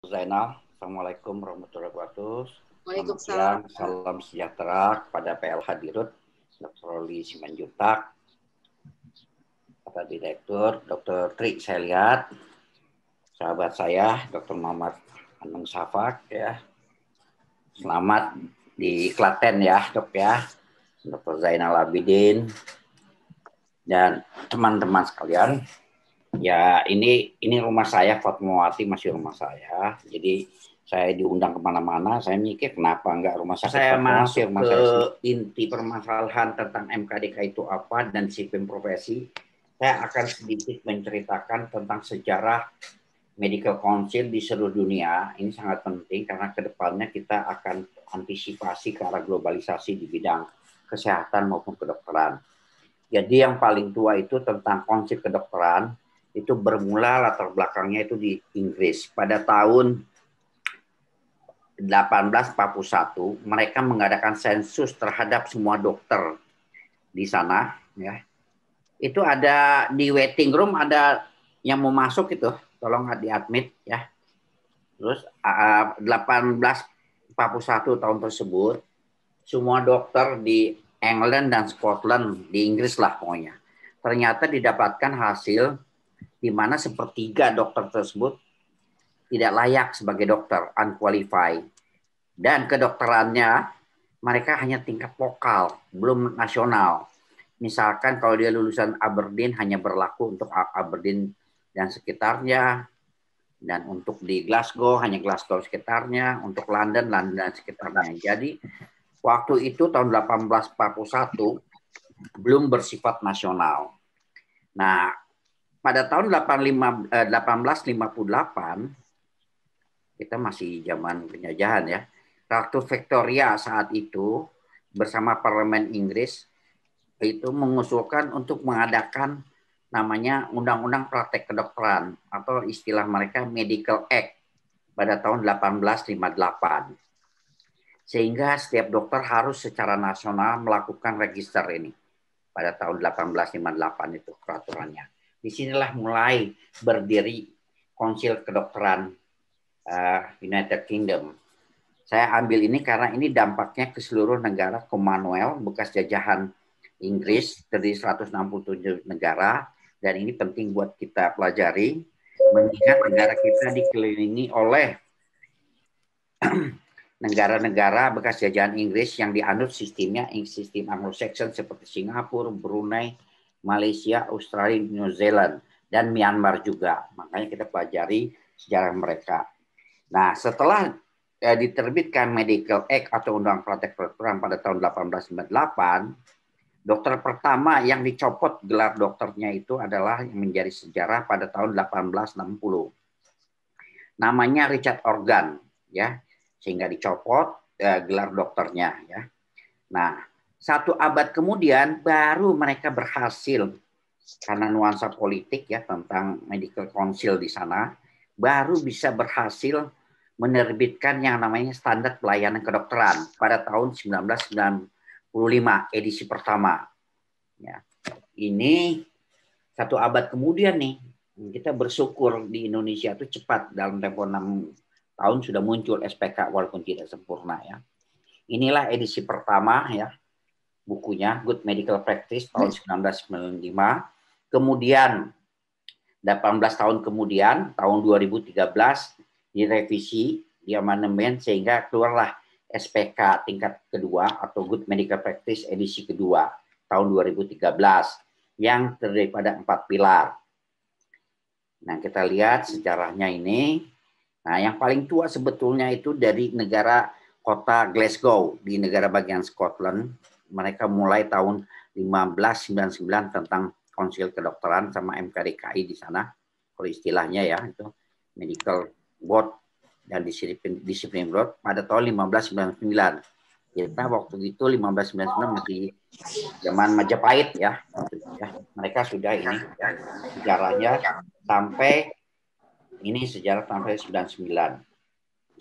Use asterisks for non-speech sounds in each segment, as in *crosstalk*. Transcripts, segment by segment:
Zainal, Assalamualaikum warahmatullahi wabarakatuh. Waalaikumsalam. Salam sejahtera kepada PLH Dirut, Dr. Roli Simanjuntak, Bapak Direktur, Dr. Tri, saya lihat, sahabat saya, Dr. Muhammad Anung Safak, ya. Selamat di Klaten ya, dok ya. Dr. Zainal Abidin, dan teman-teman sekalian, Ya ini ini rumah saya Fatmawati masih rumah saya. Jadi saya diundang kemana-mana, saya mikir kenapa nggak rumah sakit saya Fatmawati, masuk rumah ke saya. inti permasalahan tentang MKDK itu apa dan sistem profesi. Saya akan sedikit menceritakan tentang sejarah medical council di seluruh dunia ini sangat penting karena kedepannya kita akan antisipasi ke arah globalisasi di bidang kesehatan maupun kedokteran. Jadi yang paling tua itu tentang konsep kedokteran itu bermula latar belakangnya itu di Inggris. Pada tahun 1841 mereka mengadakan sensus terhadap semua dokter di sana ya. Itu ada di waiting room ada yang mau masuk itu, tolong di admit ya. Terus 1841 tahun tersebut semua dokter di England dan Scotland di Inggris lah pokoknya. Ternyata didapatkan hasil di mana sepertiga dokter tersebut tidak layak sebagai dokter, unqualified. Dan kedokterannya mereka hanya tingkat lokal, belum nasional. Misalkan kalau dia lulusan Aberdeen hanya berlaku untuk Aberdeen dan sekitarnya, dan untuk di Glasgow hanya Glasgow sekitarnya, untuk London London dan sekitarnya. Jadi waktu itu tahun 1841 belum bersifat nasional. Nah, pada tahun 85, eh, 1858 kita masih zaman penjajahan ya. Ratu Victoria saat itu bersama parlemen Inggris itu mengusulkan untuk mengadakan namanya Undang-Undang Praktek Kedokteran atau istilah mereka Medical Act pada tahun 1858. Sehingga setiap dokter harus secara nasional melakukan register ini pada tahun 1858 itu peraturannya. Di sinilah mulai berdiri Konsil Kedokteran uh, United Kingdom. Saya ambil ini karena ini dampaknya ke seluruh negara Commonwealth, bekas jajahan Inggris, dari 167 negara, dan ini penting buat kita pelajari, mengingat negara kita dikelilingi oleh *clears throat* negara-negara bekas jajahan Inggris yang dianut sistemnya sistem Anglo-Saxon seperti Singapura, Brunei, Malaysia, Australia, New Zealand, dan Myanmar juga. Makanya kita pelajari sejarah mereka. Nah, setelah eh, diterbitkan Medical Act atau Undang Praktek Kedokteran pada tahun 1898, dokter pertama yang dicopot gelar dokternya itu adalah yang menjadi sejarah pada tahun 1860. Namanya Richard Organ, ya, sehingga dicopot eh, gelar dokternya, ya. Nah, satu abad kemudian baru mereka berhasil karena nuansa politik ya tentang medical council di sana baru bisa berhasil menerbitkan yang namanya standar pelayanan kedokteran pada tahun 1995 edisi pertama. Ya. Ini satu abad kemudian nih kita bersyukur di Indonesia itu cepat dalam tempo 6 tahun sudah muncul SPK walaupun tidak sempurna ya. Inilah edisi pertama ya bukunya Good Medical Practice hmm. tahun 1995. Kemudian 18 tahun kemudian tahun 2013 direvisi, diamandemen sehingga keluarlah SPK tingkat kedua atau Good Medical Practice edisi kedua tahun 2013 yang terdiri pada empat pilar. Nah kita lihat sejarahnya ini. Nah yang paling tua sebetulnya itu dari negara kota Glasgow di negara bagian Scotland mereka mulai tahun 1599 tentang konsil kedokteran sama MKDKI di sana kalau istilahnya ya itu medical board dan disiplin disiplin board pada tahun 1599 kita waktu itu 1599 masih zaman Majapahit ya, ya mereka sudah ini ya, sejarahnya sampai ini sejarah sampai 99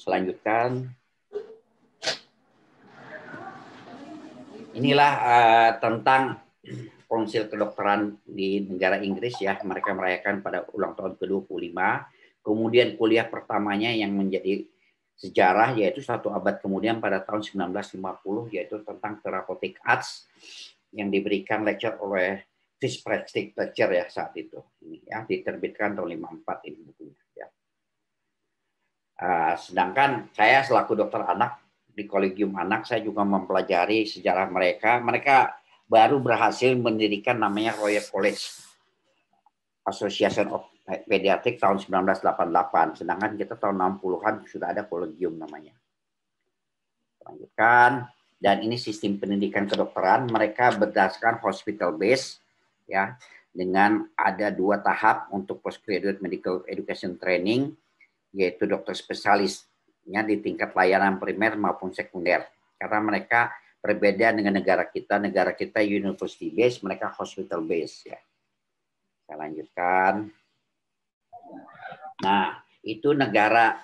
selanjutkan inilah uh, tentang Konsil Kedokteran di negara Inggris ya. Mereka merayakan pada ulang tahun ke-25. Kemudian kuliah pertamanya yang menjadi sejarah yaitu satu abad kemudian pada tahun 1950 yaitu tentang therapeutic arts yang diberikan lecture oleh Fish Prestige Lecture ya saat itu. Ini ya diterbitkan tahun 54 ini bukunya ya. Uh, sedangkan saya selaku dokter anak di kolegium anak saya juga mempelajari sejarah mereka. Mereka baru berhasil mendirikan namanya Royal College Association of Pediatric tahun 1988. Sedangkan kita tahun 60-an sudah ada kolegium namanya. Lanjutkan. Dan ini sistem pendidikan kedokteran. Mereka berdasarkan hospital base. ya Dengan ada dua tahap untuk postgraduate medical education training. Yaitu dokter spesialis ya, di tingkat layanan primer maupun sekunder karena mereka berbeda dengan negara kita negara kita university base mereka hospital base ya saya lanjutkan nah itu negara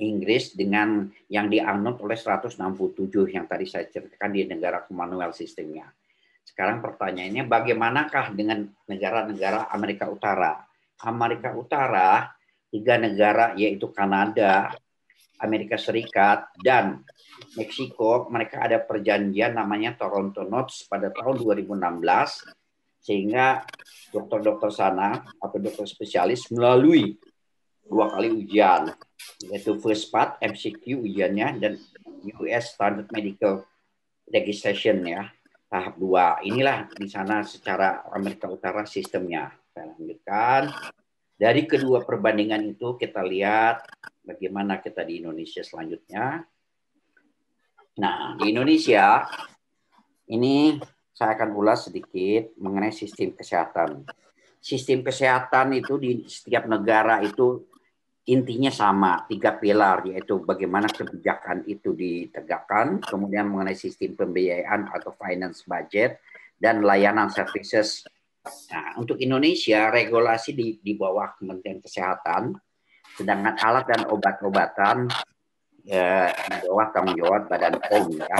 Inggris dengan yang dianut oleh 167 yang tadi saya ceritakan di negara manual sistemnya. Sekarang pertanyaannya bagaimanakah dengan negara-negara Amerika Utara? Amerika Utara, tiga negara yaitu Kanada, Amerika Serikat dan Meksiko mereka ada perjanjian namanya Toronto Notes pada tahun 2016 sehingga dokter-dokter sana atau dokter spesialis melalui dua kali ujian yaitu first part MCQ ujiannya dan US Standard Medical Registration ya tahap dua. Inilah di sana secara Amerika Utara sistemnya. Saya lanjutkan. Dari kedua perbandingan itu kita lihat bagaimana kita di Indonesia selanjutnya. Nah, di Indonesia ini saya akan ulas sedikit mengenai sistem kesehatan. Sistem kesehatan itu di setiap negara itu intinya sama, tiga pilar yaitu bagaimana kebijakan itu ditegakkan, kemudian mengenai sistem pembiayaan atau finance budget dan layanan services Nah, untuk Indonesia regulasi di, di bawah Kementerian Kesehatan, sedangkan alat dan obat-obatan ya, di bawah tanggung jawab Badan POM ya.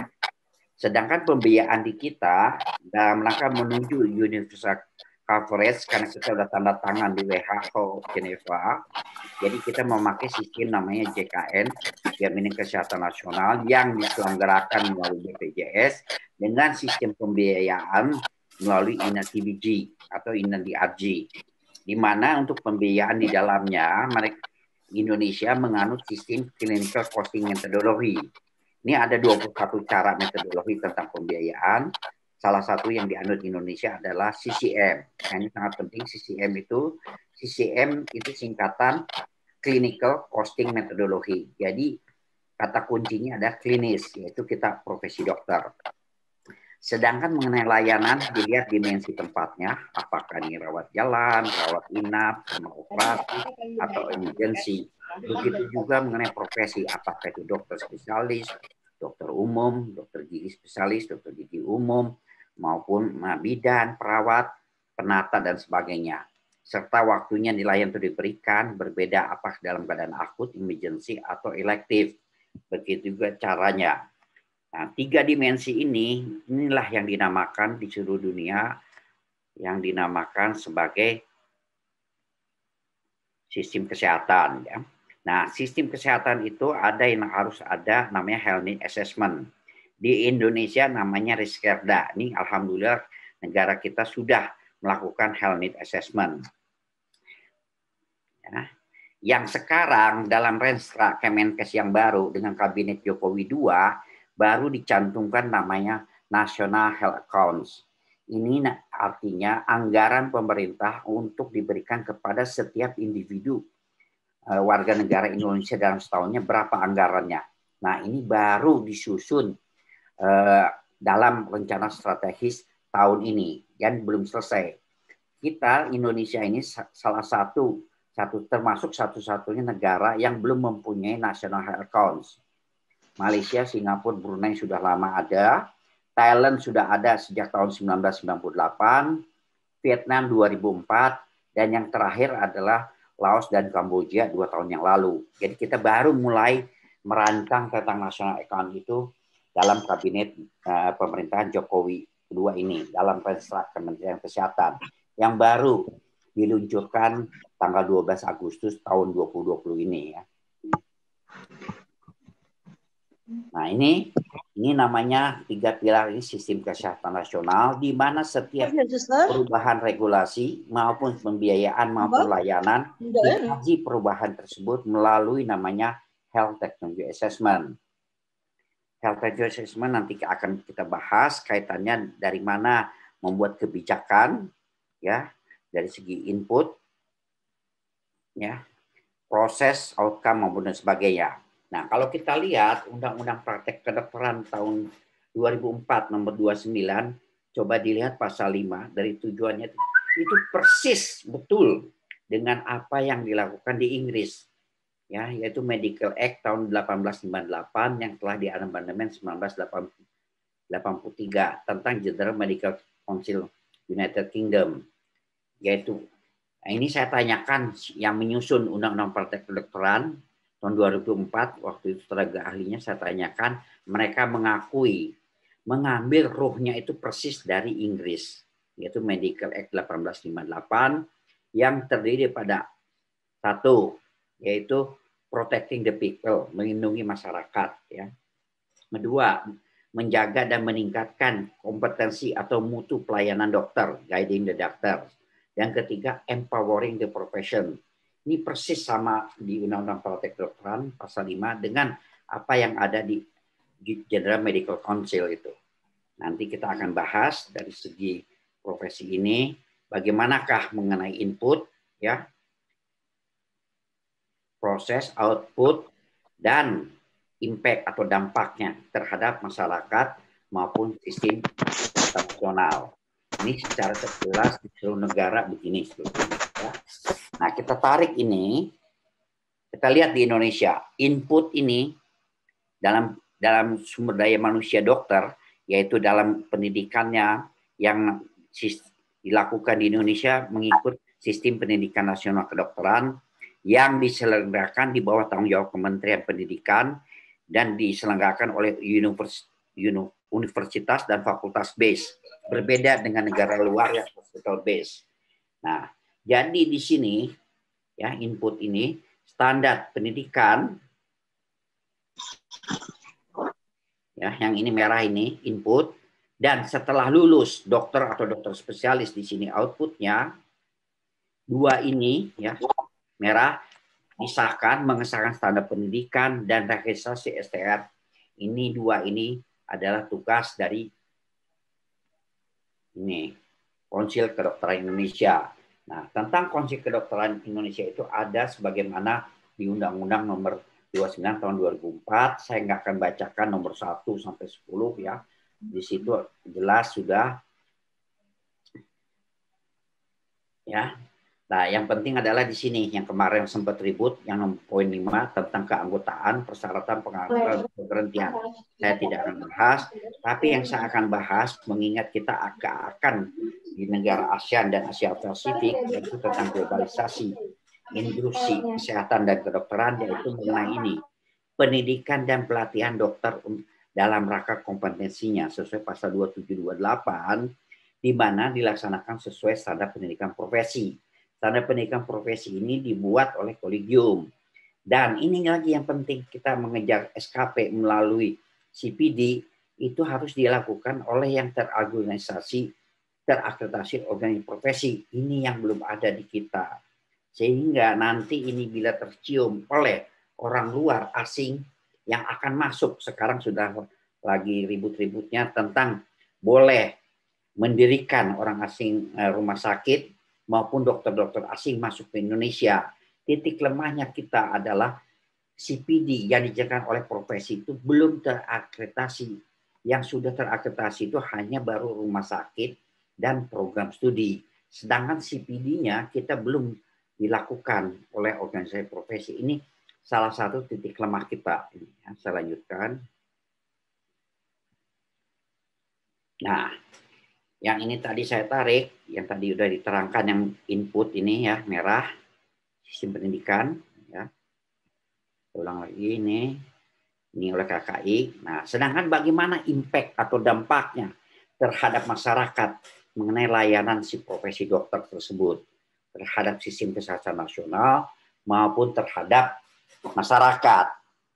Sedangkan pembiayaan di kita dalam langkah menuju universal coverage karena kita sudah tanda tangan di WHO Geneva. Jadi kita memakai sistem namanya JKN, Jaminan Kesehatan Nasional yang diselenggarakan melalui BPJS dengan sistem pembiayaan melalui INA TBG atau INA DRG, di mana untuk pembiayaan di dalamnya mereka Indonesia menganut sistem clinical costing methodology. Ini ada 21 cara metodologi tentang pembiayaan. Salah satu yang dianut Indonesia adalah CCM. Nah, ini sangat penting CCM itu CCM itu singkatan clinical costing methodology. Jadi kata kuncinya ada klinis, yaitu kita profesi dokter. Sedangkan mengenai layanan dilihat dimensi tempatnya, apakah ini rawat jalan, rawat inap, sama operasi atau emergency. Begitu juga mengenai profesi, apakah itu dokter spesialis, dokter umum, dokter gigi spesialis, dokter gigi umum, maupun bidan, perawat, penata dan sebagainya. Serta waktunya nilai yang diberikan berbeda apakah dalam keadaan akut, emergency atau elektif. Begitu juga caranya Nah, tiga dimensi ini inilah yang dinamakan di seluruh dunia yang dinamakan sebagai sistem kesehatan ya. Nah, sistem kesehatan itu ada yang harus ada namanya health need assessment. Di Indonesia namanya Riskerda. Ini alhamdulillah negara kita sudah melakukan health need assessment. Ya. Yang sekarang dalam Renstra Kemenkes yang baru dengan Kabinet Jokowi II baru dicantumkan namanya National Health Accounts. Ini artinya anggaran pemerintah untuk diberikan kepada setiap individu eh, warga negara Indonesia dalam setahunnya berapa anggarannya. Nah ini baru disusun eh, dalam rencana strategis tahun ini dan belum selesai. Kita Indonesia ini salah satu satu termasuk satu-satunya negara yang belum mempunyai national health accounts. Malaysia, Singapura, Brunei sudah lama ada. Thailand sudah ada sejak tahun 1998, Vietnam 2004, dan yang terakhir adalah Laos dan Kamboja dua tahun yang lalu. Jadi kita baru mulai merancang tentang nasional ekonomi itu dalam kabinet uh, pemerintahan Jokowi kedua ini dalam Kementerian Kesehatan yang baru diluncurkan tanggal 12 Agustus tahun 2020 ini ya. Nah ini ini namanya tiga pilar ini sistem kesehatan nasional di mana setiap iya, perubahan regulasi maupun pembiayaan maupun layanan iya. dikaji perubahan tersebut melalui namanya health technology assessment. Health technology assessment nanti akan kita bahas kaitannya dari mana membuat kebijakan ya dari segi input ya proses outcome maupun dan sebagainya Nah, kalau kita lihat Undang-Undang Praktek Kedokteran tahun 2004 nomor 29, coba dilihat pasal 5 dari tujuannya itu, itu persis betul dengan apa yang dilakukan di Inggris ya yaitu Medical Act tahun 1898 yang telah diamandemen 1983 tentang General Medical Council United Kingdom yaitu nah, ini saya tanyakan yang menyusun undang-undang praktek kedokteran tahun 2004 waktu itu tenaga ahlinya saya tanyakan mereka mengakui mengambil ruhnya itu persis dari Inggris yaitu Medical Act 1858 yang terdiri pada satu yaitu protecting the people melindungi masyarakat ya kedua menjaga dan meningkatkan kompetensi atau mutu pelayanan dokter guiding the doctor yang ketiga empowering the profession ini persis sama di Undang-Undang Praktek Kedokteran pasal 5 dengan apa yang ada di General Medical Council itu. Nanti kita akan bahas dari segi profesi ini bagaimanakah mengenai input ya proses output dan impact atau dampaknya terhadap masyarakat maupun sistem nasional. Ini secara jelas di seluruh negara begini. Ya. Nah, kita tarik ini, kita lihat di Indonesia, input ini dalam dalam sumber daya manusia dokter, yaitu dalam pendidikannya yang dilakukan di Indonesia mengikut sistem pendidikan nasional kedokteran yang diselenggarakan di bawah tanggung jawab Kementerian Pendidikan dan diselenggarakan oleh universitas dan fakultas base berbeda dengan negara luar yang hospital base. Nah, jadi di sini ya input ini standar pendidikan ya yang ini merah ini input dan setelah lulus dokter atau dokter spesialis di sini outputnya dua ini ya merah disahkan mengesahkan standar pendidikan dan registrasi STR ini dua ini adalah tugas dari ini Konsil Kedokteran Indonesia Nah, tentang konsep kedokteran Indonesia itu ada sebagaimana di Undang-Undang nomor 29 tahun 2004. Saya nggak akan bacakan nomor 1 sampai 10 ya. Di situ jelas sudah ya Nah, yang penting adalah di sini yang kemarin sempat ribut yang poin 5 tentang keanggotaan, persyaratan pengangguran pemberhentian. Saya tidak akan bahas, tapi yang saya akan bahas mengingat kita akan di negara ASEAN dan Asia Pasifik yaitu tentang globalisasi, inklusi, kesehatan dan kedokteran yaitu mengenai ini. Pendidikan dan pelatihan dokter um, dalam rangka kompetensinya sesuai pasal 2728 di mana dilaksanakan sesuai standar pendidikan profesi tanda pendidikan profesi ini dibuat oleh kolegium. Dan ini lagi yang penting kita mengejar SKP melalui CPD itu harus dilakukan oleh yang terorganisasi, terakreditasi organisasi profesi. Ini yang belum ada di kita. Sehingga nanti ini bila tercium oleh orang luar asing yang akan masuk. Sekarang sudah lagi ribut-ributnya tentang boleh mendirikan orang asing eh, rumah sakit maupun dokter-dokter asing masuk ke Indonesia. Titik lemahnya kita adalah CPD yang dijalankan oleh profesi itu belum terakreditasi. Yang sudah terakreditasi itu hanya baru rumah sakit dan program studi. Sedangkan CPD-nya kita belum dilakukan oleh organisasi profesi. Ini salah satu titik lemah kita. Ya, saya lanjutkan. Nah, yang ini tadi saya tarik, yang tadi sudah diterangkan yang input ini ya merah sistem pendidikan ya. ulang lagi ini ini oleh KKI. Nah, sedangkan bagaimana impact atau dampaknya terhadap masyarakat mengenai layanan si profesi dokter tersebut terhadap sistem kesehatan nasional maupun terhadap masyarakat.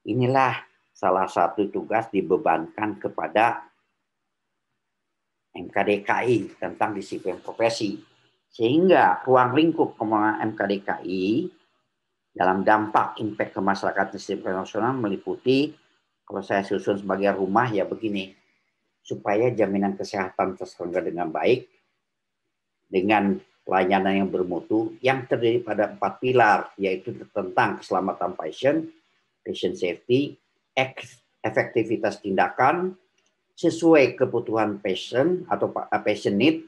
Inilah salah satu tugas dibebankan kepada MKDKI tentang disiplin profesi. Sehingga ruang lingkup kemenangan MKDKI dalam dampak impact ke masyarakat disiplin nasional meliputi kalau saya susun sebagai rumah ya begini supaya jaminan kesehatan terselenggara dengan baik dengan layanan yang bermutu yang terdiri pada empat pilar yaitu tentang keselamatan pasien, patient safety, efektivitas tindakan, sesuai kebutuhan passion atau eh, passion need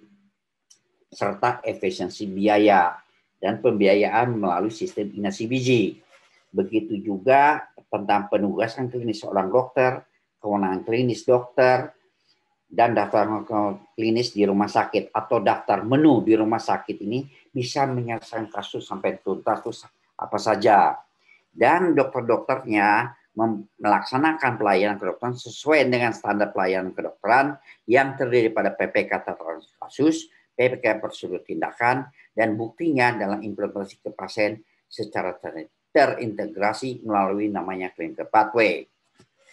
serta efisiensi biaya dan pembiayaan melalui sistem inasi biji. Begitu juga tentang penugasan klinis seorang dokter, kewenangan klinis dokter, dan daftar klinis di rumah sakit atau daftar menu di rumah sakit ini bisa menyelesaikan kasus sampai tuntas apa saja. Dan dokter-dokternya melaksanakan pelayanan kedokteran sesuai dengan standar pelayanan kedokteran yang terdiri pada PPK tataran kasus, PPK prosedur tindakan, dan buktinya dalam implementasi ke pasien secara terintegrasi melalui namanya clinical pathway.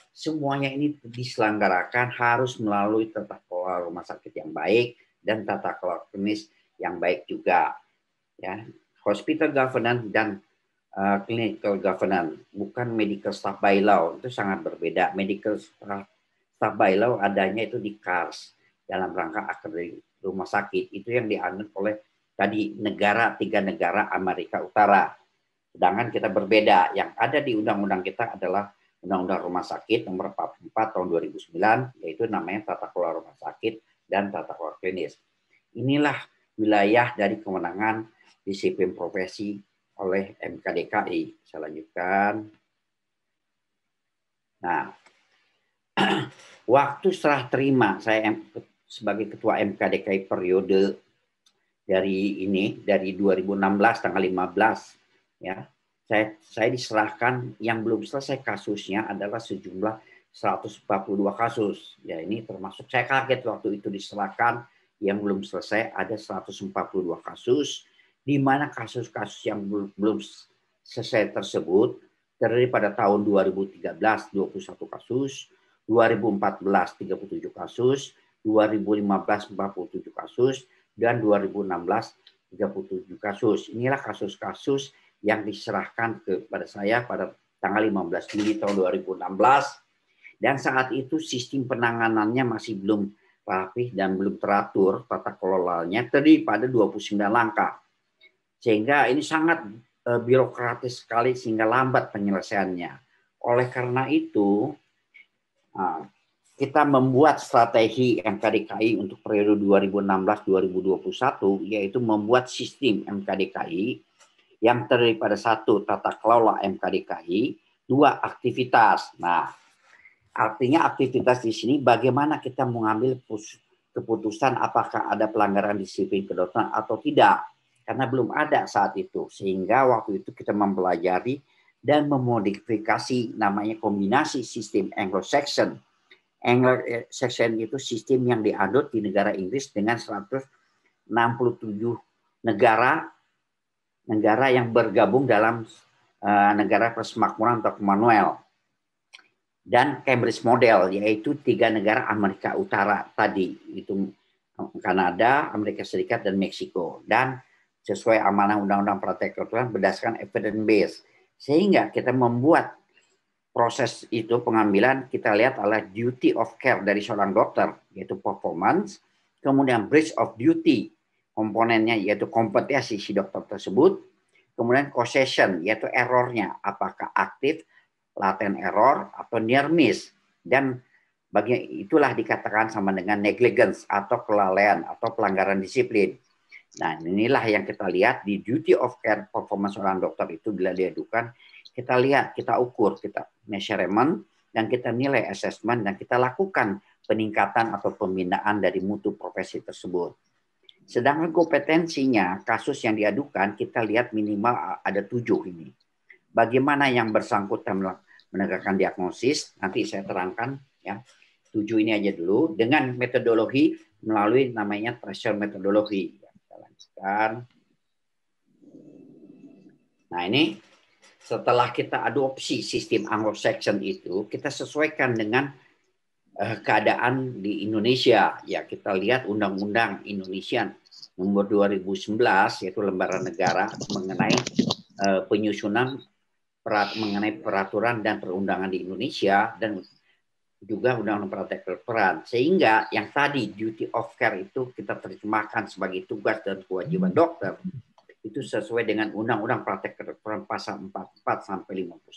Semuanya ini diselenggarakan harus melalui tata kelola rumah sakit yang baik dan tata kelola klinis yang baik juga. Ya, hospital governance dan uh, clinical governance, bukan medical staff bylaw. Itu sangat berbeda. Medical staff, staff bylaw adanya itu di CARS dalam rangka akreditasi rumah sakit. Itu yang dianut oleh tadi negara tiga negara Amerika Utara. Sedangkan kita berbeda. Yang ada di undang-undang kita adalah Undang-Undang Rumah Sakit nomor 44 tahun 2009 yaitu namanya tata kelola rumah sakit dan tata kelola klinis. Inilah wilayah dari kewenangan disiplin profesi oleh MKDKI. Saya lanjutkan. Nah, *clears throat* waktu serah terima saya sebagai ketua MKDKI periode dari ini dari 2016 tanggal 15 ya. Saya saya diserahkan yang belum selesai kasusnya adalah sejumlah 142 kasus. Ya ini termasuk saya kaget waktu itu diserahkan yang belum selesai ada 142 kasus di mana kasus-kasus yang belum, selesai tersebut terdiri pada tahun 2013 21 kasus, 2014 37 kasus, 2015 47 kasus, dan 2016 37 kasus. Inilah kasus-kasus yang diserahkan kepada saya pada tanggal 15 Juli tahun 2016 dan saat itu sistem penanganannya masih belum rapih dan belum teratur tata kelolanya terdiri pada 29 langkah. Sehingga ini sangat e, birokratis sekali sehingga lambat penyelesaiannya. Oleh karena itu, e, kita membuat strategi MKDKI untuk periode 2016-2021 yaitu membuat sistem MKDKI yang terdiri pada satu tata kelola MKDKI, dua aktivitas. Nah, artinya aktivitas di sini bagaimana kita mengambil keputusan apakah ada pelanggaran disiplin kedokteran atau tidak karena belum ada saat itu. Sehingga waktu itu kita mempelajari dan memodifikasi namanya kombinasi sistem Anglo-Saxon. Anglo-Saxon eh, itu sistem yang dianut di negara Inggris dengan 167 negara negara yang bergabung dalam eh, negara persemakmuran atau Commonwealth dan Cambridge Model yaitu tiga negara Amerika Utara tadi itu eh, Kanada, Amerika Serikat dan Meksiko dan sesuai amanah Undang-Undang Praktek Kedokteran berdasarkan evidence base. Sehingga kita membuat proses itu pengambilan kita lihat adalah duty of care dari seorang dokter yaitu performance, kemudian breach of duty komponennya yaitu kompetensi si dokter tersebut, kemudian causation yaitu errornya apakah aktif, latent error atau near miss dan bagian itulah dikatakan sama dengan negligence atau kelalaian atau pelanggaran disiplin. Nah, inilah yang kita lihat di duty of care performance seorang dokter itu bila diadukan, kita lihat, kita ukur, kita measurement, dan kita nilai assessment, dan kita lakukan peningkatan atau pembinaan dari mutu profesi tersebut. Sedangkan kompetensinya, kasus yang diadukan, kita lihat minimal ada tujuh ini. Bagaimana yang bersangkutan menegakkan diagnosis, nanti saya terangkan ya. Tujuh ini aja dulu, dengan metodologi melalui namanya pressure metodologi kan. Nah ini setelah kita adopsi sistem Anglo Saxon itu, kita sesuaikan dengan uh, keadaan di Indonesia. Ya kita lihat Undang-Undang Indonesia nomor 2019 yaitu lembaran negara mengenai uh, penyusunan perat, mengenai peraturan dan perundangan di Indonesia dan juga undang-undang praktek peran sehingga yang tadi duty of care itu kita terjemahkan sebagai tugas dan kewajiban hmm. dokter itu sesuai dengan undang-undang praktek peran pasal 44 sampai 51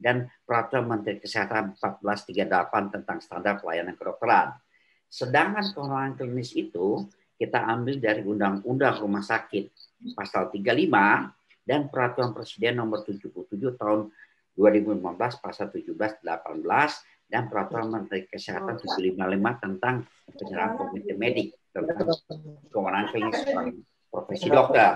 dan peraturan menteri kesehatan 1438 tentang standar pelayanan kedokteran. Sedangkan kewenangan klinis itu kita ambil dari undang-undang rumah sakit pasal 35 dan peraturan presiden nomor 77 tahun 2015 pasal 17 18 dan peraturan menteri kesehatan 755 tentang penyerahan komite medik tentang kewenangan klinis profesi dokter.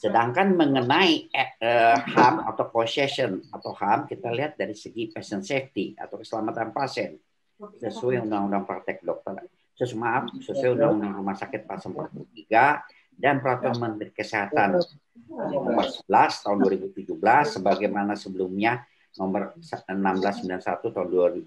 Sedangkan mengenai eh, HAM eh, atau possession atau HAM kita lihat dari segi patient safety atau keselamatan pasien sesuai undang-undang praktek dokter. Sesuai maaf, sesuai undang-undang rumah sakit pasal 43 dan peraturan Menteri Kesehatan nomor 11 tahun 2017 sebagaimana sebelumnya nomor 1691 tahun 2011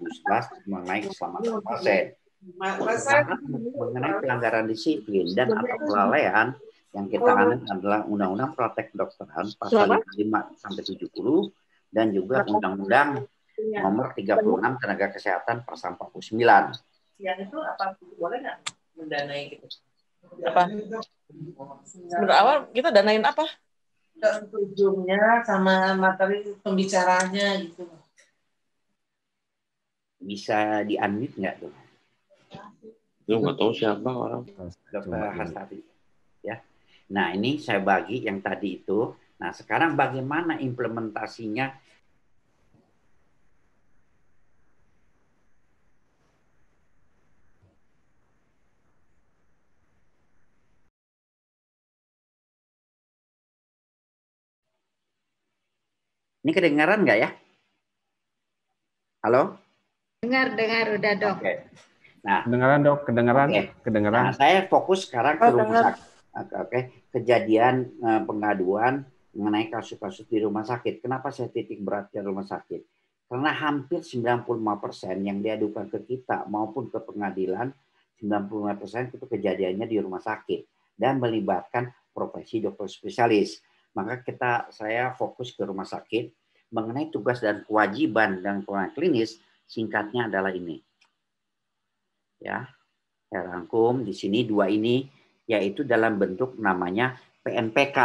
mengenai keselamatan pasien. Mengenai pelanggaran disiplin dan atau kelalaian yang kita anut adalah Undang-Undang Protek Dokteran pasal 5 sampai 70 dan juga Undang-Undang iya. nomor 36 Tenaga Kesehatan pasal 49. Yang itu apa boleh nggak mendanai gitu? Apa? Sebenarnya awal kita danain apa? ujungnya sama materi pembicaranya gitu. Bisa di unmute nggak tuh? Lu nggak tahu siapa orang. Dokter Hastari. Ya. Nah ini saya bagi yang tadi itu. Nah sekarang bagaimana implementasinya Ini kedengaran nggak ya? Halo? Dengar, dengar udah dok. Okay. Nah, kedengaran dok, kedengaran, okay. kedengaran. Nah, saya fokus sekarang ke oh, rumah sakit. Oke, okay. kejadian uh, pengaduan mengenai kasus-kasus di rumah sakit. Kenapa saya titik beratnya rumah sakit? Karena hampir 95% yang diadukan ke kita maupun ke pengadilan, 95% itu kejadiannya di rumah sakit dan melibatkan profesi dokter spesialis. Maka kita saya fokus ke rumah sakit mengenai tugas dan kewajiban dan kewenangan klinis singkatnya adalah ini. Ya, saya rangkum di sini dua ini yaitu dalam bentuk namanya PNPK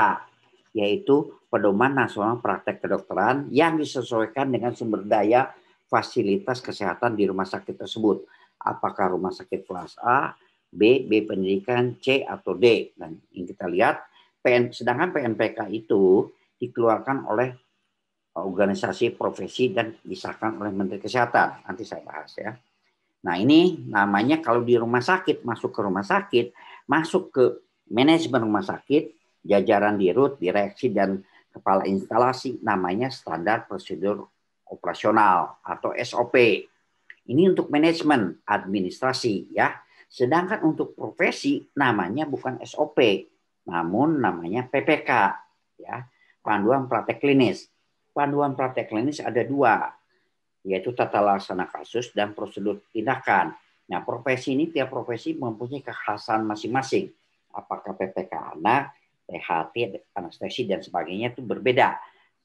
yaitu pedoman nasional praktek kedokteran yang disesuaikan dengan sumber daya fasilitas kesehatan di rumah sakit tersebut. Apakah rumah sakit kelas A, B, B pendidikan, C atau D. Dan yang kita lihat, PN, sedangkan PNPK itu dikeluarkan oleh organisasi profesi dan disahkan oleh Menteri Kesehatan. Nanti saya bahas ya. Nah ini namanya kalau di rumah sakit masuk ke rumah sakit, masuk ke manajemen rumah sakit, jajaran di dirut, direksi dan kepala instalasi namanya standar prosedur operasional atau SOP. Ini untuk manajemen administrasi ya. Sedangkan untuk profesi namanya bukan SOP, namun namanya PPK ya, panduan praktek klinis panduan praktek klinis ada dua, yaitu tata laksana kasus dan prosedur tindakan. Nah, profesi ini tiap profesi mempunyai kekhasan masing-masing. Apakah PPK anak, THT, anestesi, dan sebagainya itu berbeda.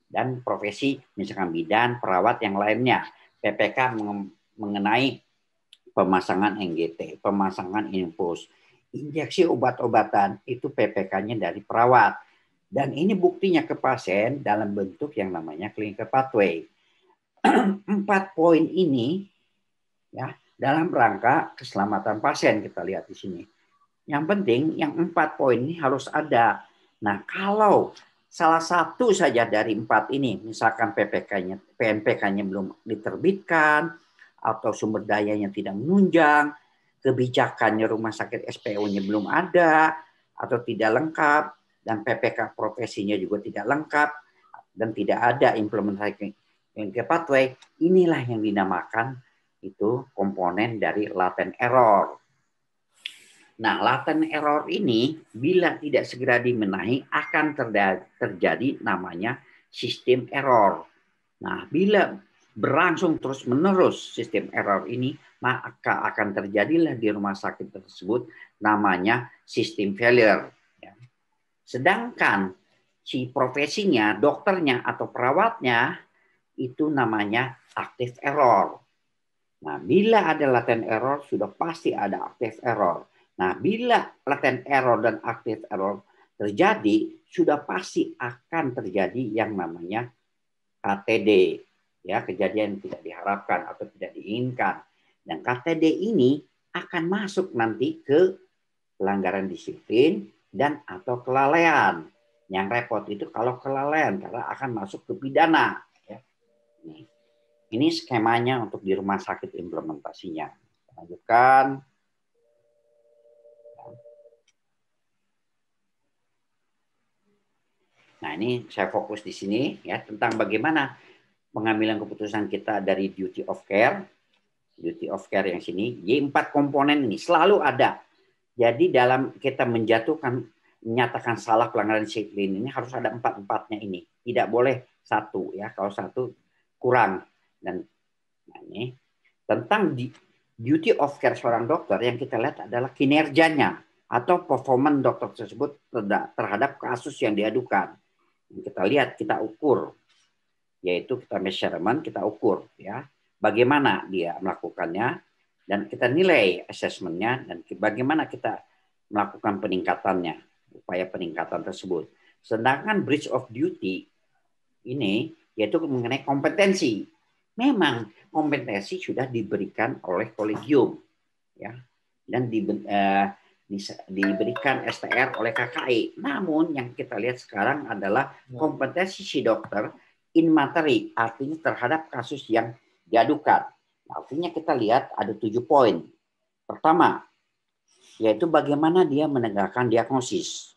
Dan profesi, misalkan bidan, perawat, yang lainnya. PPK mengenai pemasangan NGT, pemasangan infus, injeksi obat-obatan itu PPK-nya dari perawat. Dan ini buktinya ke pasien dalam bentuk yang namanya clinical pathway. *clears throat* Empat poin ini ya dalam rangka keselamatan pasien kita lihat di sini. Yang penting yang empat poin ini harus ada. Nah kalau salah satu saja dari empat ini, misalkan PPK-nya, PNPK-nya belum diterbitkan, atau sumber dayanya tidak menunjang, kebijakannya rumah sakit SPO-nya belum ada, atau tidak lengkap, dan PPK profesinya juga tidak lengkap dan tidak ada implementasi yang ke pathway, inilah yang dinamakan itu komponen dari latent error. Nah, latent error ini bila tidak segera dimenahi akan terjadi namanya sistem error. Nah, bila berlangsung terus-menerus sistem error ini, maka akan terjadilah di rumah sakit tersebut namanya sistem failure Sedangkan si profesinya, dokternya atau perawatnya itu namanya aktif error. Nah, bila ada latent error sudah pasti ada aktif error. Nah, bila latent error dan aktif error terjadi, sudah pasti akan terjadi yang namanya KTD, ya kejadian yang tidak diharapkan atau tidak diinginkan. Dan KTD ini akan masuk nanti ke pelanggaran disiplin, dan atau kelalaian. Yang repot itu kalau kelalaian karena akan masuk ke pidana. Ya. Ini skemanya untuk di rumah sakit implementasinya. Lanjutkan. Nah ini saya fokus di sini ya tentang bagaimana pengambilan keputusan kita dari duty of care. Duty of care yang sini, Y4 komponen ini selalu ada jadi dalam kita menjatuhkan menyatakan salah pelanggaran disiplin ini harus ada empat empatnya ini. Tidak boleh satu ya kalau satu kurang dan nah ini tentang di, duty of care seorang dokter yang kita lihat adalah kinerjanya atau performan dokter tersebut terhadap kasus yang diadukan. Kita lihat, kita ukur, yaitu kita measurement, kita ukur ya, bagaimana dia melakukannya, dan kita nilai asesmennya dan bagaimana kita melakukan peningkatannya, upaya peningkatan tersebut. Sedangkan bridge of duty ini yaitu mengenai kompetensi. Memang kompetensi sudah diberikan oleh kolegium ya dan di, uh, eh, diberikan STR oleh KKI. Namun yang kita lihat sekarang adalah ya. kompetensi si dokter in materi artinya terhadap kasus yang diadukan Artinya kita lihat ada tujuh poin. Pertama, yaitu bagaimana dia menegakkan diagnosis,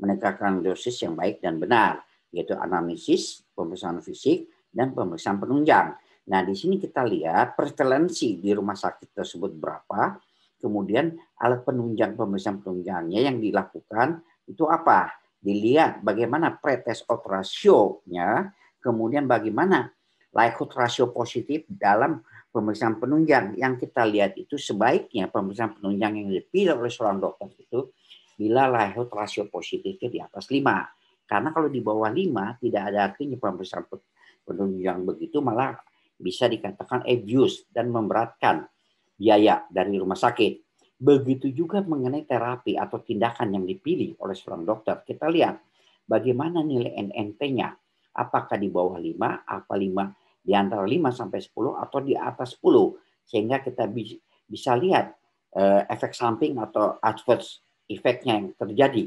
menegakkan dosis yang baik dan benar, yaitu analisis, pemeriksaan fisik, dan pemeriksaan penunjang. Nah, di sini kita lihat prevalensi di rumah sakit tersebut berapa, kemudian alat penunjang pemeriksaan penunjangnya yang dilakukan itu apa? Dilihat bagaimana pretest operasionya, kemudian bagaimana Likelihood rasio positif dalam pemeriksaan penunjang yang kita lihat itu sebaiknya pemeriksaan penunjang yang dipilih oleh seorang dokter itu bila likelihood rasio positifnya di atas 5. Karena kalau di bawah 5 tidak ada artinya pemeriksaan penunjang begitu malah bisa dikatakan abuse dan memberatkan biaya dari rumah sakit. Begitu juga mengenai terapi atau tindakan yang dipilih oleh seorang dokter. Kita lihat bagaimana nilai NNT-nya apakah di bawah 5, apa 5, di antara 5 sampai 10 atau di atas 10 sehingga kita bisa lihat eh, efek samping atau adverse efeknya yang terjadi.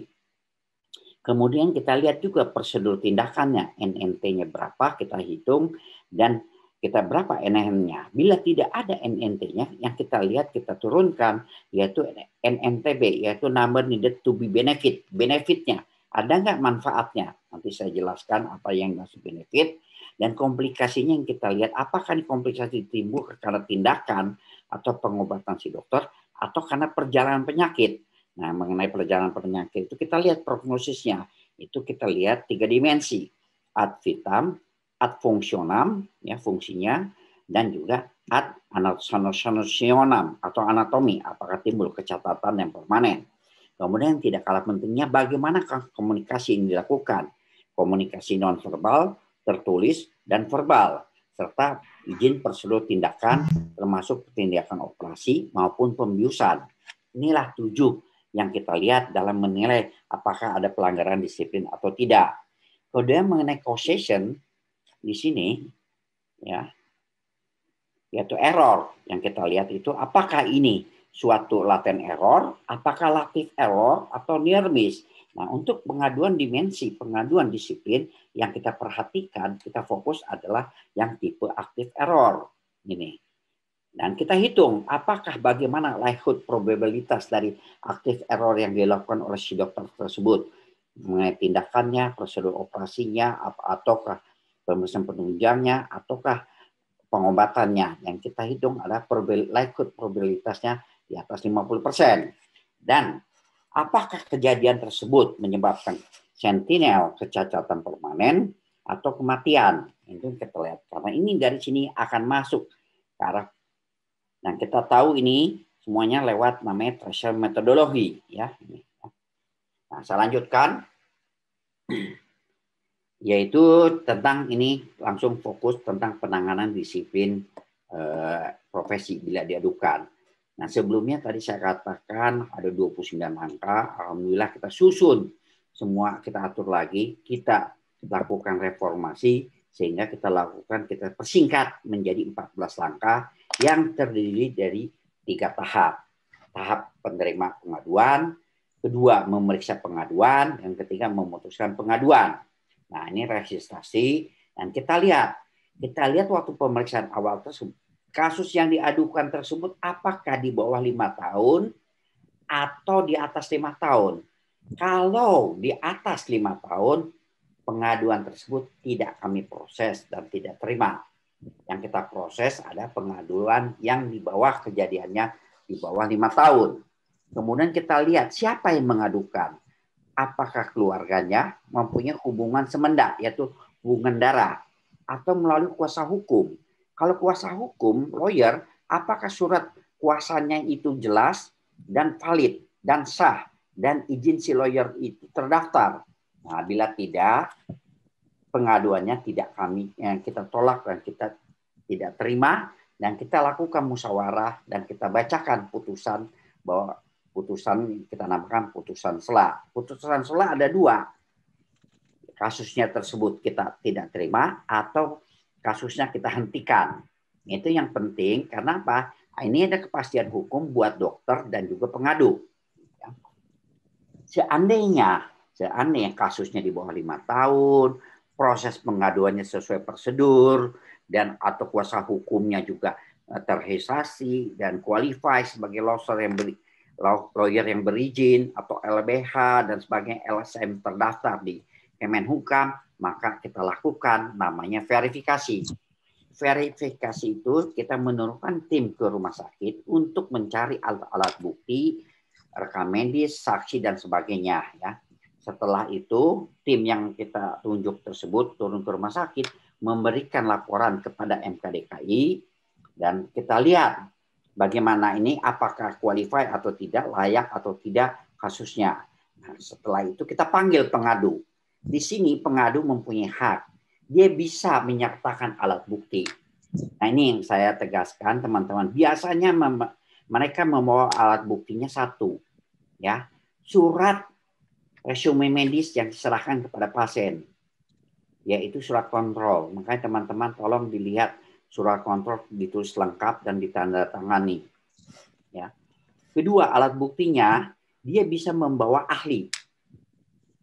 Kemudian kita lihat juga prosedur tindakannya, NNT-nya berapa kita hitung dan kita berapa nnt nya Bila tidak ada NNT-nya, yang kita lihat kita turunkan yaitu NNTB, yaitu number needed to be benefit, benefitnya ada nggak manfaatnya? Nanti saya jelaskan apa yang masuk benefit dan komplikasinya yang kita lihat apakah ini komplikasi timbul karena tindakan atau pengobatan si dokter atau karena perjalanan penyakit. Nah, mengenai perjalanan penyakit itu kita lihat prognosisnya. Itu kita lihat tiga dimensi. Ad vitam, ad fungsionam, ya fungsinya, dan juga ad anatomi atau anatomi, apakah timbul kecatatan yang permanen. Kemudian yang tidak kalah pentingnya bagaimana komunikasi yang dilakukan. Komunikasi nonverbal, tertulis, dan verbal. Serta izin prosedur tindakan termasuk tindakan operasi maupun pembiusan. Inilah tujuh yang kita lihat dalam menilai apakah ada pelanggaran disiplin atau tidak. Kemudian mengenai causation di sini ya yaitu error yang kita lihat itu apakah ini suatu latent error, apakah latif error atau near miss. Nah, untuk pengaduan dimensi, pengaduan disiplin yang kita perhatikan, kita fokus adalah yang tipe aktif error. Ini. Dan kita hitung apakah bagaimana likelihood probabilitas dari aktif error yang dilakukan oleh si dokter tersebut mengenai tindakannya, prosedur operasinya, ataukah pemeriksaan penunjangnya, ataukah pengobatannya. Yang kita hitung adalah likelihood probabilitasnya di atas 50%. Dan apakah kejadian tersebut menyebabkan sentinel kecacatan permanen atau kematian? Itu kita lihat. Karena ini dari sini akan masuk ke arah dan nah, kita tahu ini semuanya lewat namanya threshold metodologi ya. Nah, saya lanjutkan *clears throat* yaitu tentang ini langsung fokus tentang penanganan disiplin eh, profesi bila diadukan. Nah sebelumnya tadi saya katakan ada 29 angka, Alhamdulillah kita susun semua kita atur lagi, kita lakukan reformasi sehingga kita lakukan kita persingkat menjadi 14 langkah yang terdiri dari tiga tahap. Tahap penerima pengaduan, kedua memeriksa pengaduan, dan ketiga memutuskan pengaduan. Nah ini registrasi dan kita lihat kita lihat waktu pemeriksaan awal tersebut kasus yang diadukan tersebut apakah di bawah lima tahun atau di atas lima tahun. Kalau di atas lima tahun, pengaduan tersebut tidak kami proses dan tidak terima. Yang kita proses ada pengaduan yang di bawah kejadiannya di bawah lima tahun. Kemudian kita lihat siapa yang mengadukan. Apakah keluarganya mempunyai hubungan semenda, yaitu hubungan darah, atau melalui kuasa hukum kalau kuasa hukum, lawyer, apakah surat kuasanya itu jelas dan valid dan sah dan izin si lawyer itu terdaftar? Nah, bila tidak, pengaduannya tidak kami yang kita tolak dan kita tidak terima dan kita lakukan musyawarah dan kita bacakan putusan bahwa putusan kita namakan putusan sela. Putusan sela ada dua. Kasusnya tersebut kita tidak terima atau kasusnya kita hentikan. Itu yang penting karena apa? Nah, ini ada kepastian hukum buat dokter dan juga pengadu. Ya. Seandainya, seandainya kasusnya di bawah lima tahun, proses pengaduannya sesuai prosedur dan atau kuasa hukumnya juga eh, terhisasi dan qualify sebagai lawyer yang beri, lawyer yang berizin atau LBH dan sebagainya LSM terdaftar di Kemenhukam, maka kita lakukan namanya verifikasi. Verifikasi itu kita menurunkan tim ke rumah sakit untuk mencari alat-alat bukti, rekam medis, saksi dan sebagainya ya. Setelah itu, tim yang kita tunjuk tersebut turun ke rumah sakit memberikan laporan kepada MKDKI dan kita lihat bagaimana ini apakah qualify atau tidak, layak atau tidak kasusnya. Nah, setelah itu kita panggil pengadu. Di sini pengadu mempunyai hak. Dia bisa menyertakan alat bukti. Nah ini yang saya tegaskan teman-teman. Biasanya mem mereka membawa alat buktinya satu. ya Surat resume medis yang diserahkan kepada pasien. Yaitu surat kontrol. Makanya teman-teman tolong dilihat surat kontrol ditulis lengkap dan ditandatangani. Ya. Kedua, alat buktinya dia bisa membawa ahli.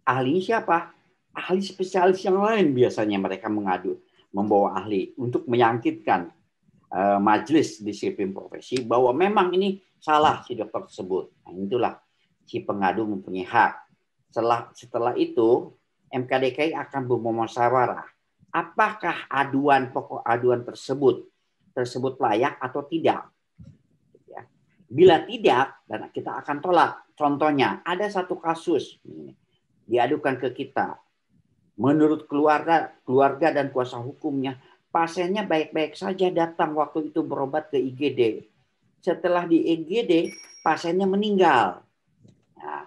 ahli siapa? ahli spesialis yang lain biasanya mereka mengadu membawa ahli untuk menyangkitkan uh, eh, majelis disiplin profesi bahwa memang ini salah si dokter tersebut. Nah, itulah si pengadu mempunyai hak. Setelah setelah itu MKDKI akan bermusyawarah apakah aduan pokok aduan tersebut tersebut layak atau tidak. Ya. Bila tidak, dan kita akan tolak. Contohnya, ada satu kasus diadukan ke kita menurut keluarga keluarga dan kuasa hukumnya pasiennya baik-baik saja datang waktu itu berobat ke IGD setelah di IGD pasiennya meninggal nah,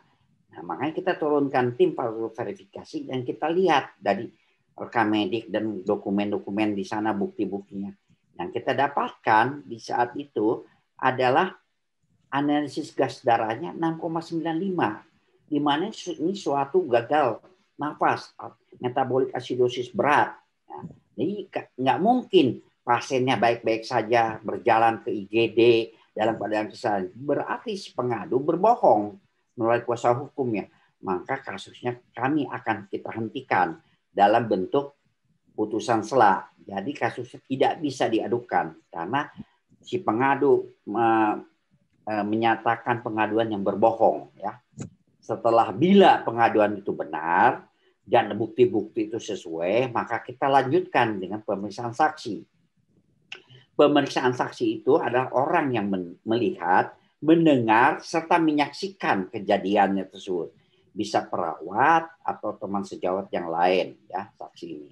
nah makanya kita turunkan tim para verifikasi dan kita lihat dari rekam medik dan dokumen-dokumen di sana bukti-buktinya yang kita dapatkan di saat itu adalah analisis gas darahnya 6,95 di mana ini suatu gagal nafas, metabolik asidosis berat. Ya. Jadi nggak mungkin pasiennya baik-baik saja berjalan ke IGD dalam keadaan kesalahan. Berarti si pengadu berbohong melalui kuasa hukumnya. Maka kasusnya kami akan kita hentikan dalam bentuk putusan sela. Jadi kasusnya tidak bisa diadukan karena si pengadu e, menyatakan pengaduan yang berbohong ya setelah bila pengaduan itu benar dan bukti-bukti itu sesuai, maka kita lanjutkan dengan pemeriksaan saksi. Pemeriksaan saksi itu adalah orang yang melihat, mendengar, serta menyaksikan kejadiannya tersebut. Bisa perawat atau teman sejawat yang lain, ya saksi ini.